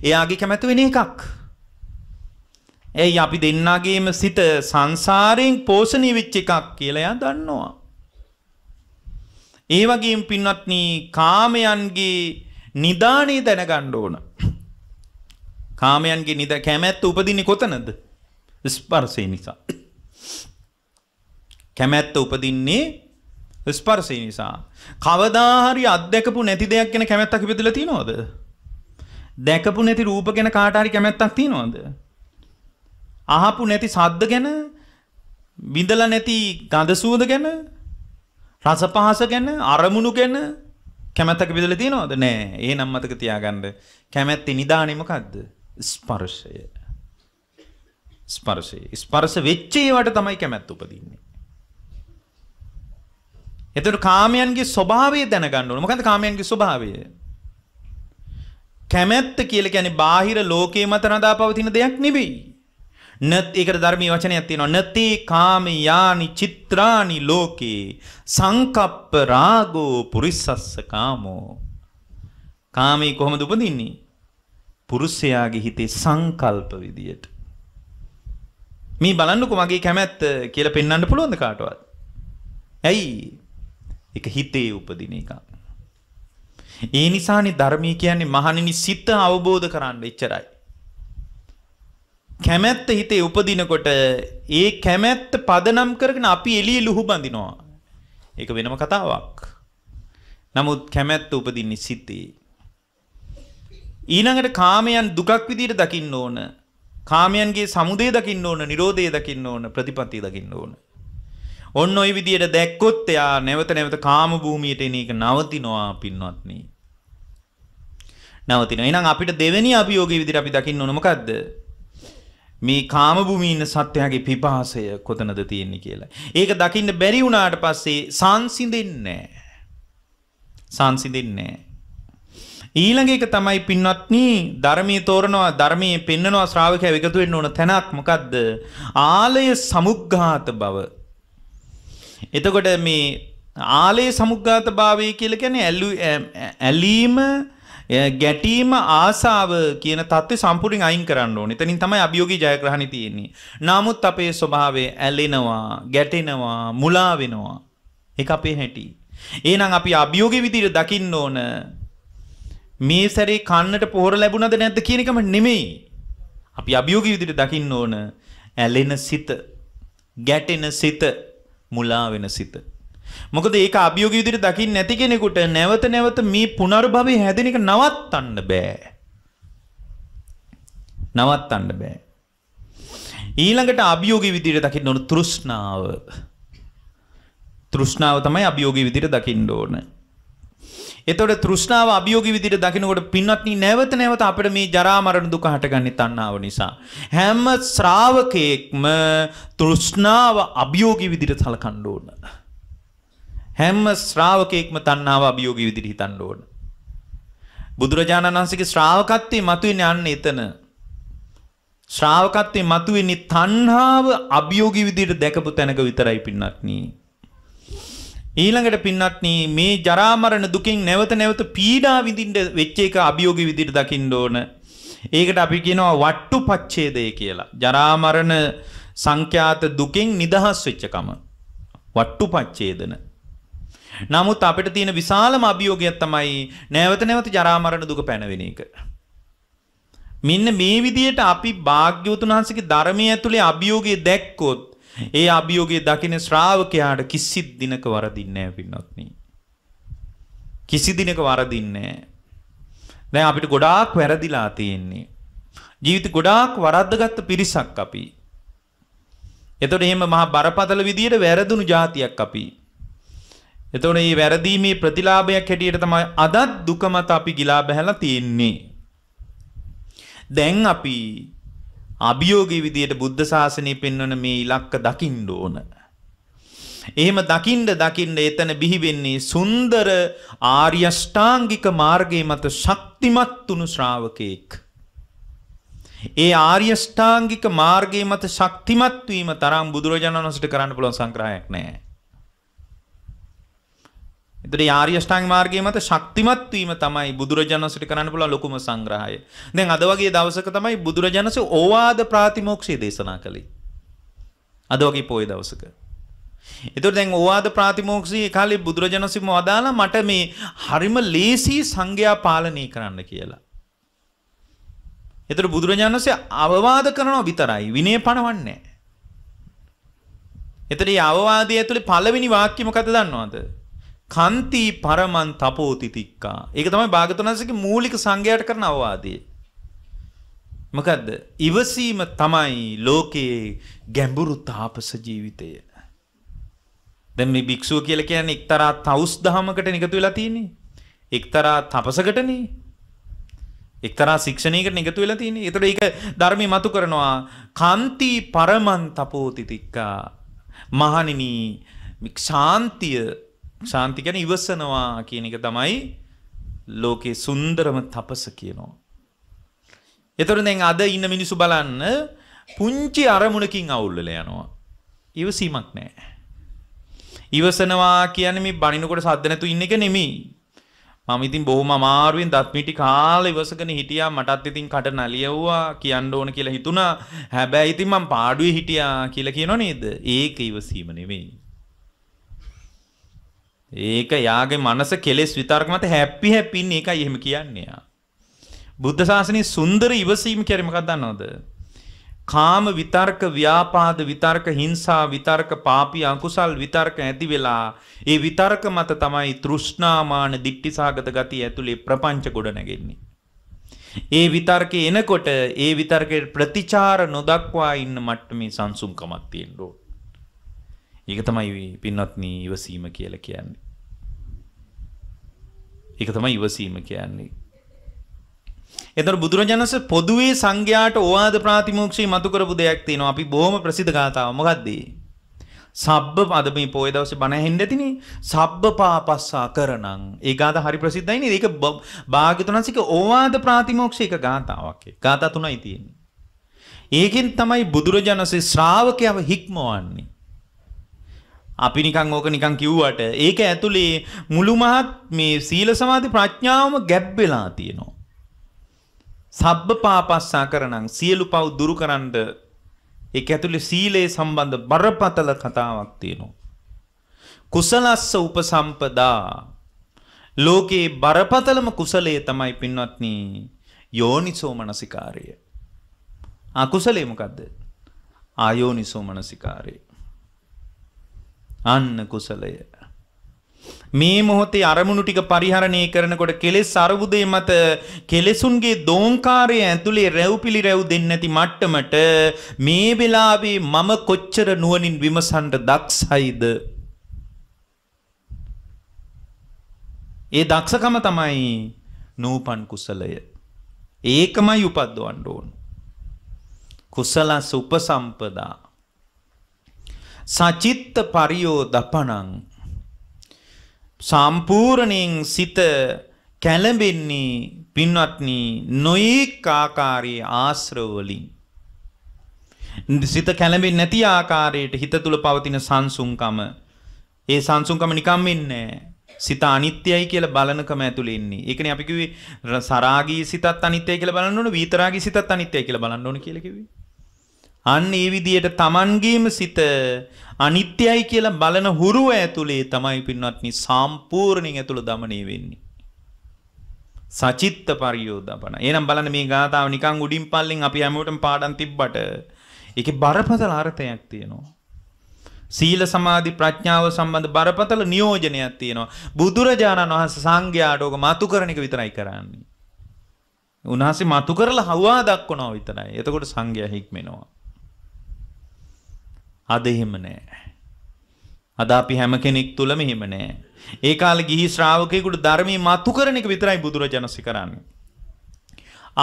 එයාගේ කැමැත්ත වෙන එකක්. ඇයි අපි දෙන්නාගේම සිත සංසාරයෙන් පෝෂණය වෙච්ච එකක් කියලා එයා දන්නවා. ඒ වගේම පින්වත්නි කාමයන්ගේ නිදානේ දැනගන්න ඕන. කාමයන්ගේ නිද කැමැත්ත උපදින්නේ කොතනද? ස්පර්ශය නිසා. කැමැත්ත උපදින්නේ ස්පර්ශය නිසා. කවදා හරි අත්දැකපු නැති දෙයක් ගැන කැමැත්තක් ඉපදලා තියනවද? දැකපු නැති රූප ගැන කාට හරි කැමැත්තක් තියනවද? අහපු නැති සද්ද ගැන විඳලා නැති ගඳ සුවඳ ගැන රස පහස ගැන අරමුණු ගැන කැමැත්තක බෙදලා තියනවද? නෑ. එහෙනම් මතක තියාගන්න. කැමැත්තේ නිදානේ මොකද්ද? ස්පර්ශය. ස්පර්ශය. ස්පර්ශ වෙච්ච ඒවට තමයි කැමැත්ත උපදින්නේ. එතකොට කාමයන්ගේ ස්වභාවය දැනගන්න ඕනේ. මොකන්ද කාමයන්ගේ ස්වභාවය? කැමැත්ත කියලා කියන්නේ බාහිර ලෝකයේ මත රඳා පවතින දෙයක් නෙවෙයි. නත් ඒකට ධර්මීය වචනයක් තියෙනවා. නති කාමයානි චිත්‍රානි ලෝකේ සංකප්ප රාගෝ පුරිසස්ස කාමෝ. කාමී කොහොමද උපදින්නේ? පුරුෂයාගේ හිතේ සංකල්ප විදියට. මේ බලන්නකො මගේ කැමැත්ත කියලා පෙන්වන්න පුළුවන්ද කාටවත්? ඇයි? ඒක හිතේ උපදින එකක්. ඒ නිසානේ ධර්මී කියන්නේ මහණෙනි සිත අවබෝධ කරන්න එච්චරයි. කැමැත්ත හිතේ උපදිනකොට ඒ කැමැත්ත පදනම් කරගෙන අපි එළිය ලුහු බඳිනවා. ඒක වෙනම කතාවක්. නමුත් කැමැත්ත උපදින්නේ සිතේ. ඊළඟට කාමයන් දුකක් විදිහට දකින්න ඕන. කාමයන්ගේ සමුදය දකින්න ඕන, Nirodhe දකින්න ඕන, ප්‍රතිපත්තිය දකින්න ඕන. ඔන්න ওই විදිහට දැක්කොත් එයා නැවත නැවත කාම භූමියට එන එක නවතිනවා පින්වත්නි. නවතිනවා. එහෙනම් අපිට දෙවෙනි අභියෝගයේ විදිහට අපි දකින්න ඕන මොකද්ද? මේ කාම භූමියේ ඉන්න සත්‍යයේ පිපාසය කොතනද තියෙන්නේ කියලා. ඒක දකින්න බැරි වුණාට පස්සේ සංසිඳෙන්නේ නැහැ. සංසිඳෙන්නේ නැහැ. ඊළඟ එක තමයි පින්වත්නි ධර්මයේ තෝරනවා ධර්මයේ පෙන්නනවා ශ්‍රාවකයා එකතු වෙන්න ඕන තැනක් මොකද්ද? ආලය සමුග්ඝාත බව. එතකොට මේ ආලය සමුග්ඝාත භාවය කියලා කියන්නේ ඇලීම ගැටීම ආසාව කියන தත්ත්වය සම්පූර්ණයෙන් අයින් කරන්න ඕනේ. එතනින් තමයි අභියෝගී ජයග්‍රහණي තියෙන්නේ. නමුත් අපේ ස්වභාවය ඇලෙනවා, ගැටෙනවා, මුලා වෙනවා. ඒක අපේ හැටි. එහෙනම් අපි අභියෝගී විදිහට දකින්න ඕන මේ සැරේ කන්නට පොහොර ලැබුණද නැද්ද කියන එකම නෙමෙයි. අපි අභියෝග විදිහට දකින්න ඕන ඇලෙන සිත, ගැටෙන සිත, මුලා වෙන සිත. මොකද ඒක අභියෝග විදිහට දකින්න නැති කෙනෙකුට නැවත නැවත මේ පුනර්භවයේ හැදෙන එක නවත්තන්න බෑ. නවත්තන්න බෑ. ඊළඟට අභියෝගී විදිහට දකින්න ඕන තෘෂ්ණාව. තෘෂ්ණාව තමයි අභියෝගී විදිහට දකින්න ඕන. එතකොට තෘෂ්ණාව අභියෝගී විදිහට දකිනකොට පින්වත්නි නැවත නැවත අපිට මේ ජරා මරණ දුක හටගන්නේ තණ්හාව නිසා. හැම ශ්‍රාවකයෙක්ම තෘෂ්ණාව අභියෝගී විදිහට සලකන්න ඕන. හැම ශ්‍රාවකයෙක්ම තණ්හාව අභියෝගී විදිහට හිතන්න ඕන. බුදුරජාණන් වහන්සේගේ ශ්‍රාවකත්වයේ මතුවෙන්නේ අන්න එතන. ශ්‍රාවකත්වයේ මතුවෙන්නේ තණ්හාව අභියෝගී විදිහට දැකපු තැනක විතරයි පින්වත්නි. ඊළඟට පින්නත් මේ ජරාමරණ දුකින් නැවත නැවත පීඩා විඳින්න වෙච්ච එක අභියෝග විදිහට දකින්න ඕන. ඒකට අපි කියනවා වට්ටු පච්චේදය කියලා. ජරාමරණ සංඛ්‍යාත දුකෙන් නිදහස් වෙච්චකම. වට්ටු පච්චේදන. නමුත් අපිට තියෙන විශාලම අභියෝගයක් තමයි නැවත නැවත ජරාමරණ දුක පැනවෙන එක. මෙන්න මේ විදිහට අපි භාග්‍යවතුන් වහන්සේගේ ධර්මයේ ඇතුලේ අභියෝගය දැක්කොත් ඒ අභියෝගයේ දකින ශ්‍රාවකයාට කිසි දිනක වරදින්නේ නැහැ පින්වත්නි. කිසි දිනක වරදින්නේ නැහැ. දැන් අපිට ගොඩාක් වැරදිලා තියෙන්නේ. ජීවිත ගොඩාක් වරද්දගත්ත පිරිසක් අපි. එතකොට එහෙම මහා බරපතල විදියට වැරදුණු જાතියක් අපි. එතකොට මේ වැරදීමේ ප්‍රතිලාභයක් හැටියට තමයි අදත් දුක මත අපි ගිලා බහැලා තියෙන්නේ. දැන් අපි අභියෝගී විදියට බුද්ධ ශාසනය පෙන්වන මේ ඉලක්ක දකින්න ඕන. එහෙම දකින්න දකින්න එතන බිහිවෙන්නේ සුන්දර ආර්ය ෂ්ටාංගික මාර්ගයේ මත ශක්තිමත් වුණු ශ්‍රාවකෙක්. ඒ ආර්ය ෂ්ටාංගික මාර්ගයේ මත ශක්තිමත් වීම තරම් බුදුරජාණන් වහන්සේට කරන්න පුළුවන් සංග්‍රහයක් නැහැ. එතකොට ආර්ය අෂ්ටාංග මාර්ගයේ මත ශක්තිමත් වීම තමයි බුදුරජාණන්සට කරන්න පුළුවන් ලොකුම සංග්‍රහය. දැන් අද වගේ දවසක තමයි බුදුරජාණන්ස ඕවාද ප්‍රාතිමෝක්ෂය දේශනා කළේ. අද වගේ පොයේ දවසක. එතකොට දැන් ඕවාද ප්‍රාතිමෝක්ෂයේ කාලේ බුදුරජාණන්සම වදාලා මට මේ හරිම ලේසි සංඝයා පාලනය කරන්න කියලා. එතකොට බුදුරජාණන්ස අවවාද කරනවා විතරයි විනය පණවන්නේ නැහැ. එතකොට මේ අවවාදයේ ඇතුලේ පළවෙනි වාක්‍ය මොකද දන්නවද? කන්ති පරමන් තපෝතිතික්කා. ඒක තමයි භාගතුනාසගේ මූලික සංඝයාට කරන අවවාදය. මොකද්ද? ඉවසීම තමයි ලෝකයේ ගැඹුරු තාපස ජීවිතය. දැන් මේ භික්ෂුව කියලා කියන්නේ එක්තරා තවුස් දහමකට නිගතු වෙලා තියෙන්නේ. එක්තරා තපසකටනේ. එක්තරා ශික්ෂණයකට නිගතු වෙලා තියෙන්නේ. ඒතකොට ඒක ධර්මයේ මතු කරනවා කන්ති පරමන් තපෝතිතික්කා. මහණෙනි ශාන්තිය ශාන්ති ගැන ඉවසනවා කියන එක තමයි ලෝකේ සුන්දරම තපස කියනවා. එතකොට දැන් අද ඉන්න මිනිස්සු බලන්න පුංචි අරමුණකින් අවුල් වෙලා යනවා. ඉවසීමක් නැහැ. ඉවසනවා කියන්නේ මේ බණිනකොට සද්ද නැතු ඉන්න එක නෙමෙයි. මම ඉතින් බොහොම අමාරුවෙන් දත් මිටි කාලේ ඉවසගෙන හිටියා මටත් ඉතින් කට නලියවුවා කියන්න ඕන කියලා හිතුණා. හැබැයි ඉතින් මම පාඩුවේ හිටියා කියලා කියනෝ නේද? ඒක ඉවසීම නෙමෙයි. ඒක යාගේ මනස කෙලෙස් විතරක මත හැපි හැපින්නේ ඒකයි එහෙම කියන්නේ යා. බුද්ධ ශාසනයේ සුන්දර ඉවසීම කියන්නේ මොකක්ද දන්නවද? කාම විතර්ක, ව්‍යාපාද විතර්ක, හිංසා විතර්ක, පාපී අකුසල් විතර්ක ඇති වෙලා ඒ විතර්ක මත තමයි තෘෂ්ණාමාන දික්ටිසාගත ගතිය ඇතුලේ ප්‍රපංච ගොඩ නැගෙන්නේ. ඒ විතර්කේ එනකොට ඒ විතර්කේ ප්‍රතිචාර නොදක්වා ඉන්න මට්ටමේ සංසුම්කමක් තියෙන්න ඕන. ඒක තමයි පින්වත්නි ඉවසීම කියලා කියන්නේ. ඒක තමයි ඉවසීම කියන්නේ. එතකොට බුදුරජාණන්ස පොදුවේ සංඝයාට ඕවාද ප්‍රාතිමෝක්ෂය මතු කරපු දෙයක් තියෙනවා. අපි බොහොම ප්‍රසිද්ධ ගාතාවක්. මොකද්ද සබ්බ අද මේ පොය දවසේ බණ ඇහෙන්න ඇතිනේ සබ්බ පාපස්සා කරණං ඒ ගාත හරි ප්‍රසිද්ධයි නේද ඒක භාග්‍යතුන්සික ඕවාද ප්‍රාතිමෝක්ෂ එක ගාතාවක් ඒ ගාතා තුනයි තියෙන්නේ ඒකෙන් තමයි බුදුරජාණන්සේ ශ්‍රාවකයව හික්මවන්නේ අපි නිකං ඕක නිකං කිව්වට ඒක ඇතුළේ මුළුමහත් මේ සීල සමාධි ප්‍රඥාවම ගැබ් වෙලා තියෙනවා. සබ්බ පාපස්සා කරනං සියලු පව් දුරු කරන්න ඒක ඇතුළේ සීලේ සම්බන්ධ බරපතල කතාවක් තියෙනවා. කුසලස්ස උපසම්පදා ලෝකේ බරපතලම කුසලයේ තමයි පින්වත්නි යෝනිසෝ මනසිකාරය. අකුසලේ මොකද්ද? ආයෝනිසෝ මනසිකාරය. අන්න කුසලය. මේ මොහොතේ අරමුණු ටික පරිහරණය කරනකොට කෙලෙස් අරුබුදේ මත කෙලෙසුන්ගේ දෝංකාරය ඇතුලේ රැව්පිලි රැව් දෙන්නේ නැති මට්ටමට මේ වෙලාවේ මම කොච්චර නුවණින් විමසන්න දක්ෂයිද? ඒ දක්ෂකම තමයි නූපන් කුසලය. ඒකමයි උපද්දවන්න ඕන. කුසලස උපසම්පදා සචිත්ත පරියෝ දපණං සම්පූර්ණයෙන් සිත කැළඹෙන්නේ පින්වත්නි නොයෙක් ආකාරයේ ආශ්‍රව වලින් සිත කැළඹෙන්නේ නැති ආකාරයට හිත තුල පවතින සංසුන්කම ඒ සංසුන්කම නිකම් වෙන්නේ සිත අනිත්‍යයි කියලා බලනකම ඇතුළේ ඉන්නේ. ඒකනේ අපි කිව්වේ සරාගී සිතත් අනිත්‍යයි කියලා බලන්න ඕන, වීතරාගී සිතත් අනිත්‍යයි කියලා බලන්න ඕන කියලා කිව්වේ. අන්න ඒ විදියට Tamanගේම සිත අනිත්‍යයි කියලා බලන හුරුව ඇතුලේ තමයි පින්වත්නි සම්පූර්ණයෙන් ඇතුළ দমনය වෙන්නේ. සචිත්ත පරියෝධපන. එහෙනම් බලන්න මේ ගාතාව නිකන් උඩින් පල්ලෙන් අපි හැමෝටම පාඩම් තිබ්බට ඒකේ බරපතල අර්ථයක් තියෙනවා. සීල සමාධි ප්‍රඥාව සම්බන්ධ බරපතල නියෝජනයක් තියෙනවා. බුදුරජාණන් වහන්සේ සංඝයාට ඕක මතු කරන එක විතරයි කරන්නේ. උන්වහන්සේ මතු කරලා හවුවා දක්වනවා විතරයි. එතකොට සංඝයා හික්මෙනවා. අද එහෙම නෑ. අද අපි හැම කෙනෙක් තුළම එහෙම නෑ. ඒ කාලේ ගිහි ශ්‍රාවකයෙකුට ධර්මයේ මතු කරන එක විතරයි බුදුරජාණන්සි කරන්නේ.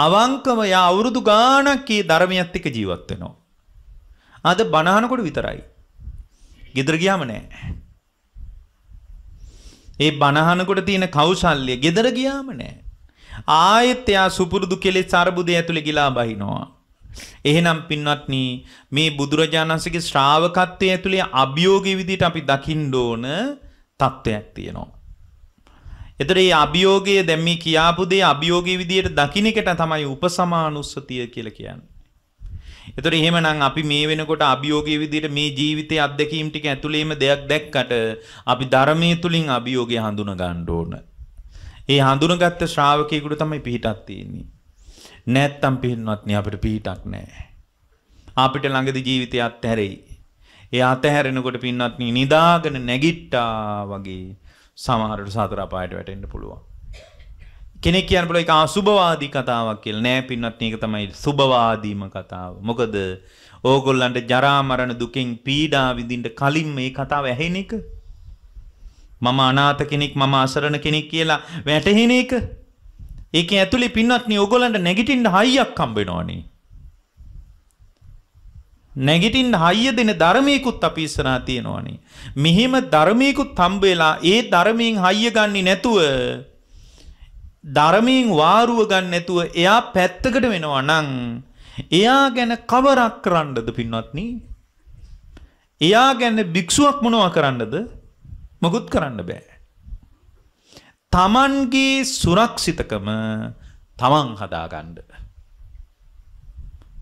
අවංකව යා අවුරුදු ගාණක් මේ ධර්මියත් එක්ක ජීවත් වෙනවා. අද බණහනකොට විතරයි. ගෙදර ගියාම නෑ. ඒ බණහනකොට තියෙන කෞශල්‍ය ගෙදර ගියාම නෑ. ආයෙත් එයා සුපුරුදු කෙලෙස් අරුබුදේ ඇතුලේ ගිලා බහිනවා. එහෙනම් පින්වත්නි මේ බුදුරජාණන්සේගේ ශ්‍රාවකත්වයේ ඇතුලේ අභියෝගී විදිහට අපි දකින්න ඕන தත්වයක් තියෙනවා. එතකොට මේ අභියෝගය දැන් මේ කියාපු දේ අභියෝගී විදිහට දකින්න එකට තමයි උපසමානුස්සතිය කියලා කියන්නේ. එතකොට එහෙමනම් අපි මේ වෙනකොට අභියෝගී විදිහට මේ ජීවිතයේ අත්දැකීම් ටික ඇතුළේම දෙයක් දැක්කට අපි ධර්මයේ තුලින් අභියෝගය හඳුනා ගන්න ඕන. ඒ හඳුනාගත්ත ශ්‍රාවකයෙකුට තමයි පිටක් තියෙන්නේ. නැත්තම් පින්නවත්නේ අපිට පීටක් නැහැ. අපිට ළඟදී ජීවිතය අත්හැරෙයි. ඒ අතහැරෙනකොට පින්නවත්නේ නිදාගෙන නැගිට්ටා වගේ සමහරට සතර අපායට වැටෙන්න පුළුවන්. කෙනෙක් කියන්න පුළුවන් ඒක අසුබවාදී කතාවක් කියලා. නෑ පින්නවත්නේ ඒක තමයි සුබවාදීම කතාව. මොකද ඕගොල්ලන්ට ජරා මරණ දුකෙන් පීඩා විඳින්න කලින් මේ කතාව ඇහෙන එක මම අනාථ කෙනෙක් මම අසරණ කෙනෙක් කියලා වැටහෙන එක ඒකෙන් ඇතුලේ පින්වත්නි ඕගොල්ලන්ට නැගිටින්න හයියක් හම්බ වෙනවනේ. නැගිටින්න හයිය දෙන ධර්මයකුත් අපි ඉස්සරහා තියෙනවනේ. මෙහෙම ධර්මයකුත් හම්බ වෙලා ඒ ධර්මයෙන් හයිය ගන්නේ නැතුව ධර්මයෙන් වාරුව ගන්න නැතුව එයා පැත්තකට වෙනවා නම් එයා ගැන කවරක් කරන්නද පින්වත්නි? එයා ගැන භික්ෂුවක් මොනවා කරන්නද? මොකුත් කරන්න බෑ. තමන්ගේ සුරක්ෂිතකම තමන් හදාගන්න.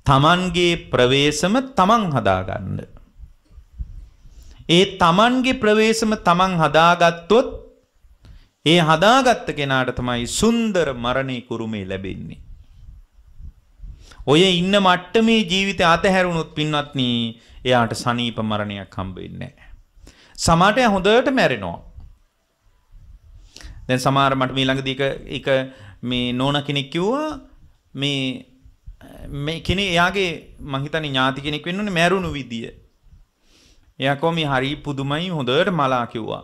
තමන්ගේ ප්‍රවේශම තමන් හදාගන්න. ඒ තමන්ගේ ප්‍රවේශම තමන් හදාගත්තොත් ඒ හදාගත්ත කෙනාට තමයි සුන්දර මරණය කුරුමේ ලැබෙන්නේ. ඔය ඉන්න මට්ටමේ ජීවිතය අතහැරුණොත් පින්වත්නි එයාට සනීප මරණයක් හම්බ වෙන්නේ නැහැ. සමහරට හොඳට මැරෙනවා. දැන් සමහර මට මේ ළඟදී එක මේ නෝන කෙනෙක් කිව්වා මේ මේ කෙනෙක් එයාගේ මං හිතන්නේ ඥාති කෙනෙක් වෙන්න ඕනේ මැරුණු විදිය. එයා කොහොම හරි පුදුමයි හොඳට මලා කිව්වා.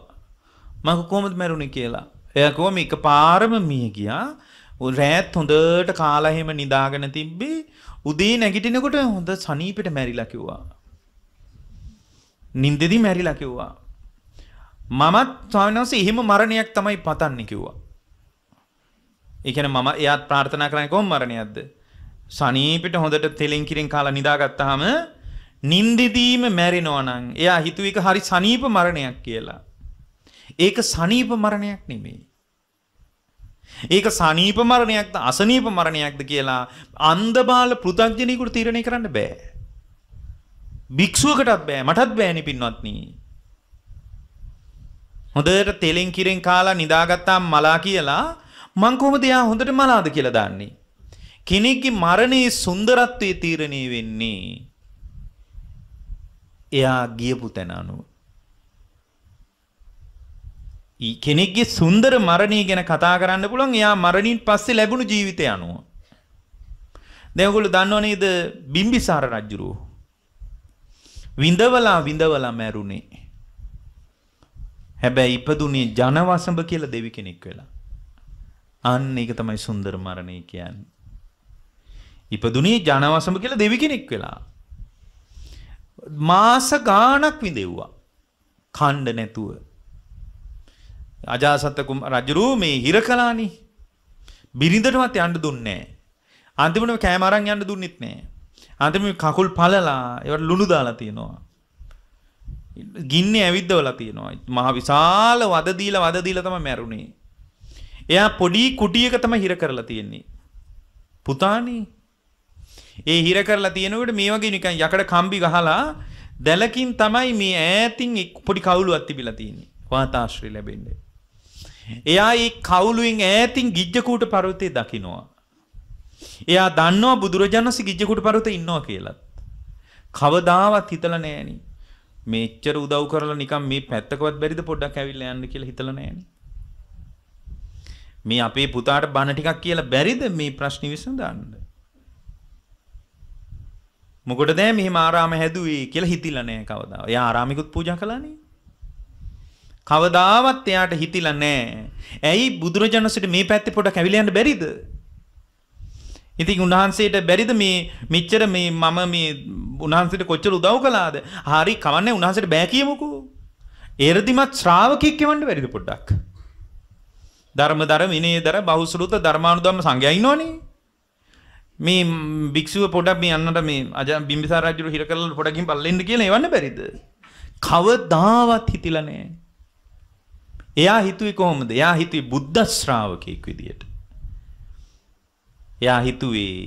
මම කොහොමද මැරුණේ කියලා. එයා කොහොම එකපාරම මිය ගියා. රෑත් හොඳට කාලා එහෙම නිදාගෙන තිබ්බේ උදේ නැගිටිනකොට හොඳ සනීපෙට මැරිලා කිව්වා. නින්දෙදි මැරිලා කිව්වා. මමත් ස්වාමීන් වහන්සේ එහෙම මරණයක් තමයි පතන්නේ කිව්වා. ඒ කියන්නේ මම එයාත් ප්‍රාර්ථනා කරන්නේ කොහොම මරණයක්ද? සනීපිට හොඳට තෙලින් කිරින් කාලා නිදාගත්තාම නින්දිදීම මැරෙනවා නම් එයා හිතුව එක හරි සනීප මරණයක් කියලා. ඒක සනීප මරණයක් නෙමෙයි. ඒක සනීප මරණයක්ද අසනීප මරණයක්ද කියලා අන්ධබාල පෘථග්ජනීකුට තීරණය කරන්න බෑ. භික්ෂුවකටත් බෑ මටත් බෑනි පින්වත්නි. හොඳට තෙලින් කිරෙන් කාලා නිදාගත්තාම මලා කියලා මං කොහොමද යා හොඳට මලාද කියලා දන්නේ? කෙනෙක්ගේ මරණයේ සුන්දරත්වයේ තීරණය වෙන්නේ එයා ගියපු තැන අනුව. ඊ කෙනෙක්ගේ සුන්දර මරණය ගැන කතා කරන්න පුළුවන් එයා මරණින් පස්සේ ලැබුණු ජීවිතය අනුව. දැන් ඔයගොල්ලෝ දන්නව නේද බිම්බිසාර රජුරෝ විඳවලා විඳවලා මැරුණේ. හැබැයි ඉපදුනේ ජනවසඹ කියලා දෙවි කෙනෙක් වෙලා. අන්න ඒක තමයි සුන්දර මරණය කියන්නේ. ඉපදුනේ ජනවසඹ කියලා දෙවි කෙනෙක් වෙලා. මාස ගාණක් විඳෙව්වා. කණ්ඩ නැතුව. අජාසත් රජුරු මේ හිර කලානේ. බිරිඳටවත් යන්න දුන්නේ නැහැ. අන්තිමට කෑම අරන් යන්න දුන්නෙත් නැහැ. අන්තිම කකුල් පළලා ඒවට ලුණු දාලා තියෙනවා. ගින්න ඇවිද්දවල තියෙනවා මහ විශාල වදදීල වදදීල තම මැරුණේ. එයා පොඩි කුටියක තම හිර කරලා තියෙන්නේ. පුතානි ඒ හිර කරලා තියෙනකට මේ වගේ නිකන් යකඩ කම්බි ගහලා දැලකින් තමයි මේ ඈතින් පොඩි කවුලුවක් තිබිලා තියෙන්නේ වාතාශ්‍රය ලැබෙන්න. එයා ඒ කවුලුවෙන් ඈතින් ගිජ්ජකූට පර්වතේ දකිනවා. එයා දන්නවා බුදුරජාණන්සේ ගිජ්ජකූට පර්වතේ ඉන්නවා කියලා. කවදාවත් හිතලා නෑනේ. මෙච්චර උදව් කරලා නිකන් මේ පැත්තකවත් බැරිද පොඩ්ඩක් ඇවිල්ලා යන්න කියලා හිතලා නැහැ මේ අපේ පුතාට බන ටිකක් කියලා බැරිද මේ ප්‍රශ්නේ විසඳන්න? මොකටද මෙහෙම ආරාම හැදුවේ කියලා හිතිලා නැහැ කවදා. එයා ආරාමිකුත් පූජා කළානේ. කවදාවත් එයාට හිතිලා නැහැ. ඇයි බුදුරජාණන් සිට මේ පැත්තේ පොඩක් ඇවිල්ලා යන්න බැරිද? ඉතින් උන්වහන්සේට බැරිද මේ මෙච්චර මේ මම මේ උන්වහන්සේට කොච්චර උදව් කළාද? හරි කවන්නේ උන්වහන්සේට බෑ කියමුකෝ. එරදිමත් ශ්‍රාවකෙක් කියවන්න බැරිද පොඩ්ඩක්? ධර්මදර විනේදර බහුසෘත ධර්මානුධම්ම සංඝයා ඉන්නවනේ. මේ භික්ෂුව පොඩක් මේ යන්නට මේ අජ බිම්බිසාර රජුර හිර කරලා පොඩකින් පල්ලෙන්න කියලා එවන්න බැරිද? කවදාවත් හිතිලා නැහැ. එයා හිතුවේ කොහොමද? එයා හිතුවේ බුද්ධ ශ්‍රාවකෙක් විදියට. එයා හිතුවේ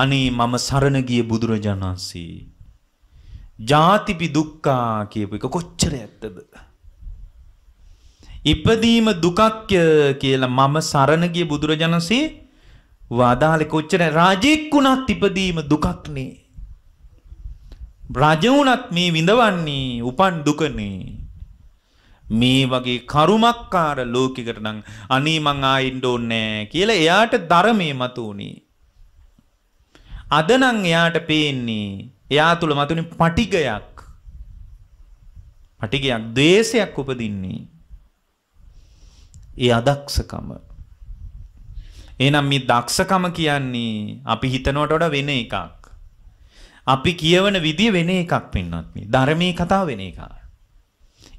අනේ මම සරණ ගිය බුදුරජාණන් වහන්සේ. ජාතිපි දුක්ඛා කියපු එක කොච්චර ඇත්තද? ඉපදීම දුකක්ය කියලා මම සරණ ගිය බුදුරජාණන් වහන්සේ වදාළේ කොච්චර රාජෙක් වුණත් ඉපදීම දුකක් නේ. රජ වුණත් මේ විඳවන්නේ උපන් දුකනේ. මේ වගේ කරුමක්කාර ලෝකෙකට නම් අනේ මං ආයෙන්න ඕනේ කියලා එයාට ධර්මයේ මතු උනේ. අද නම් එයාට පේන්නේ එයා තුල මතුනේ පටිගයක්. පටිගයක් ද්වේෂයක් උපදින්නේ. ඒ අදක්ෂකම. එහෙනම් මේ දක්ෂකම කියන්නේ අපි හිතනවට වඩා වෙන එකක්. අපි කියවන විදිය වෙන එකක් වෙන්නත් මේ ධර්මයේ කතාව වෙන එකක්.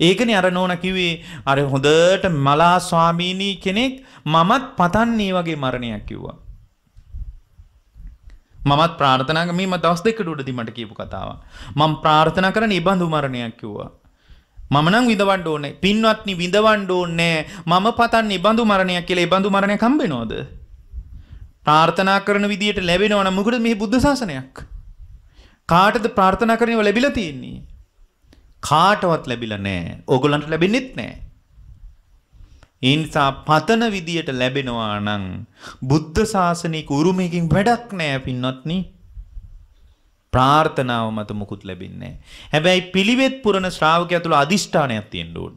ඒකනේ අර නෝන කිව්වේ අර හොඳට මලා ස්වාමීනී කෙනෙක් මමත් පතන්නේ වගේ මරණයක් කිව්වා. මමත් ප්‍රාර්ථනා මේ දවස් දෙකට උඩදී මට කියපු කතාව. මම ප්‍රාර්ථනා කරන ඉබඳු මරණයක් කිව්වා. මම නම් විඳවන්න ඕනේ. පින්වත්නි විඳවන්න ඕනේ. මම පතන්නේ ඉබඳු මරණයක් කියලා ඉබඳු මරණයක් හම්බෙනවද? ප්‍රාර්ථනා කරන විදියට ලැබෙනවනම් මොකටද මේ බුද්ධ ශාසනයක්? කාටද ප්‍රාර්ථනා කරනව ලැබිලා තියෙන්නේ? කාටවත් ලැබිලා නැහැ. ඕගොල්ලන්ට ලැබෙන්නෙත් නැහැ. ඒ නිසා පතන විදියට ලැබෙනවා නම් බුද්ධ ශාසනික උරුමයකින් වැඩක් නැහැ පින්වත්නි. ප්‍රාර්ථනාව මත මුකුත් ලැබෙන්නේ නැහැ. හැබැයි පිළිවෙත් පුරන ශ්‍රාවකයා තුළ අදිෂ්ඨානයක් තියෙන්න ඕන.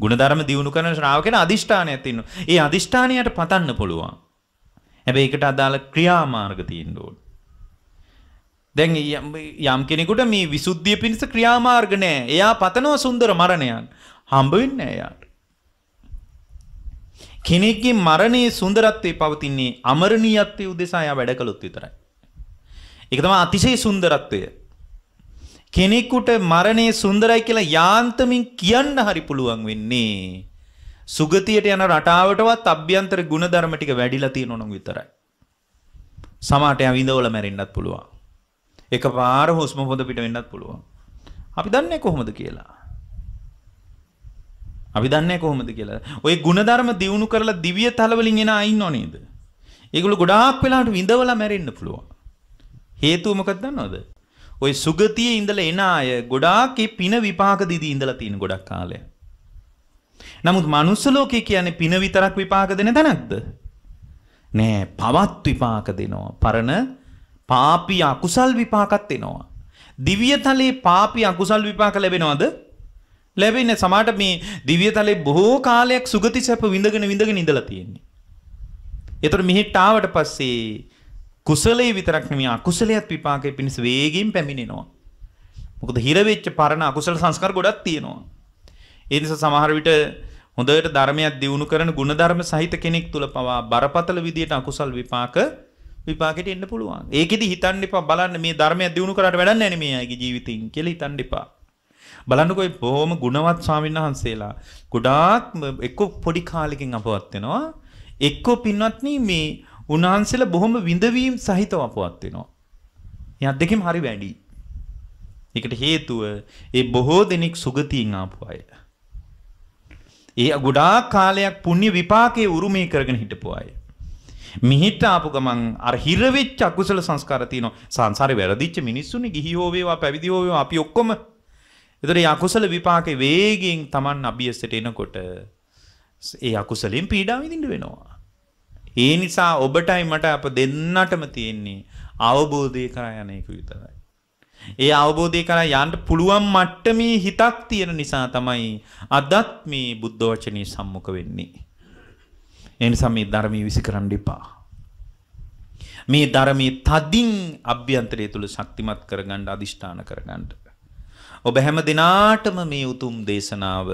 ගුණධර්ම දියුණු කරන ශ්‍රාවකයන අදිෂ්ඨානයක් තියෙනවා. ඒ අදිෂ්ඨානයට පතන්න පුළුවන්. හැබැයි ඒකට අදාළ ක්‍රියාමාර්ග තියෙන්න ඕන. දැන් යම් කෙනෙකුට මේ විසුද්ධිය පිණිස ක්‍රියාමාර්ග නෑ. එයා පතනවා සුන්දර මරණයන්. හම්බ වෙන්නේ නෑ එයාට. කෙනෙක්ගේ මරණයේ සුන්දරත්වයේ පවතින්නේ අමරණීයත්වයේ උදෙසා එයා වැඩ කළොත් විතරයි. ඒක තමයි අතිශය සුන්දරත්වය. කෙනෙකුට මරණය සුන්දරයි කියලා යාන්තමින් කියන්න හරි පුළුවන් වෙන්නේ සුගතියට යන රටාවටවත් අභ්‍යන්තර ගුණධර්ම ටික වැඩිලා තියෙනවනම් විතරයි. සමාට යා විඳවල මැරෙන්නත් පුළුවන්. එක පාර හුස්ම හොඳ පිට වෙන්නත් පුළුවන්. අපි දන්නේ කොහොමද කියලා. අපි දන්නේ කොහොමද කියලා. ওই ಗುಣධර්ම දියුණු කරලා දිව්‍ය තලවලින් එන අය ඉන්නව නේද? ඒගොල්ලෝ ගොඩාක් වෙලාවට විඳවලා මැරෙන්න පුළුවන්. හේතුව මොකක්ද දන්නවද? ওই සුගතියේ ඉඳලා එන අය ගොඩාක් ඒ පින විපාක දීදී ඉඳලා තියෙන ගොඩක් කාලයක්. නමුත් මනුස්ස ලෝකේ කියන්නේ පින විතරක් විපාක දෙන තැනක්ද? නෑ පවත් විපාක දෙනවා. පරණ පාපී අකුසල් විපාකත් එනවා. දිව්‍යතලේ පාපී අකුසල් විපාක ලැබෙනවද? ලැබෙන්නේ සමහරට මේ දිව්‍යතලේ බොහෝ කාලයක් සුගති සැප විඳගෙන විඳගෙන ඉඳලා තියෙන්නේ. ඒතර මිහිට ආවට පස්සේ කුසලයේ විතරක් නෙමෙයි අකුසලයට විපාකයේ පිණිස වේගින් පැමිණෙනවා. මොකද හිර වෙච්ච පරණ අකුසල සංස්කාර ගොඩක් තියෙනවා. ඒ නිසා සමහර විට හොඳට ධර්මයක් දියුණු කරන ಗುಣධර්ම සහිත කෙනෙක් තුල පවා බරපතල විදියට අකුසල් විපාක විපාකෙට එන්න පුළුවන්. ඒකෙදි හිතන්න එපා බලන්න මේ ධර්මය දිනු කරාට වැඩක් නැහැ මේ අයගේ ජීවිතින් කියලා හිතන්න එපා. බලන්නකෝ මේ බොහොම ගුණවත් ස්වාමීන් වහන්සේලා ගොඩාක් එක්ක පොඩි කාලෙකින් අපවත් වෙනවා. එක්ක පින්වත්නි මේ උන්වහන්සේලා බොහොම විඳවීම් සහිතව අපවත් වෙනවා. මේ අද්දකෙම හරි වැඩි. ඒකට හේතුව ඒ බොහෝ දෙනෙක් සුගතියෙන් ආපු අය. ඒ ගොඩාක් කාලයක් පුණ්‍ය විපාකයේ උරුමේ කරගෙන හිටපු අය. මිහිට ආපු ගමන් අර හිර වෙච්ච අකුසල සංස්කාර තියෙනවා. සංසාරේ වැරදිච්ච මිනිස්සුනේ ගිහි හෝ වේවා පැවිදි හෝ වේවා අපි ඔක්කොම. ඒතර මේ අකුසල විපාකේ වේගෙන් Taman අභියසට එනකොට ඒ අකුසලෙන් පීඩා විඳින්න වෙනවා. ඒ නිසා ඔබටයි මට අප දෙන්නටම තියෙන්නේ අවබෝධය කරා යන එක විතරයි. ඒ අවබෝධය කරා යන්න පුළුවන් මට්ටමේ හිතක් තියෙන නිසා තමයි අදත් මේ බුද්ධ වචනේ සම්මුඛ වෙන්නේ. ඒ නිසා මේ ධර්මයේ විසි කරන්න එපා. මේ ධර්මයේ තදින් අභ්‍යන්තරය තුල ශක්තිමත් කරගන්න අදිෂ්ඨාන කරගන්න. ඔබ හැම දිනාටම මේ උතුම් දේශනාව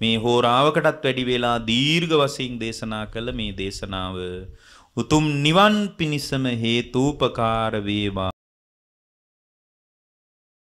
මේ හෝරාවකටත් වැඩි වෙලා දීර්ඝ වශයෙන් දේශනා කළ මේ දේශනාව උතුම් නිවන් පිණසම හේතුපකාර වේවා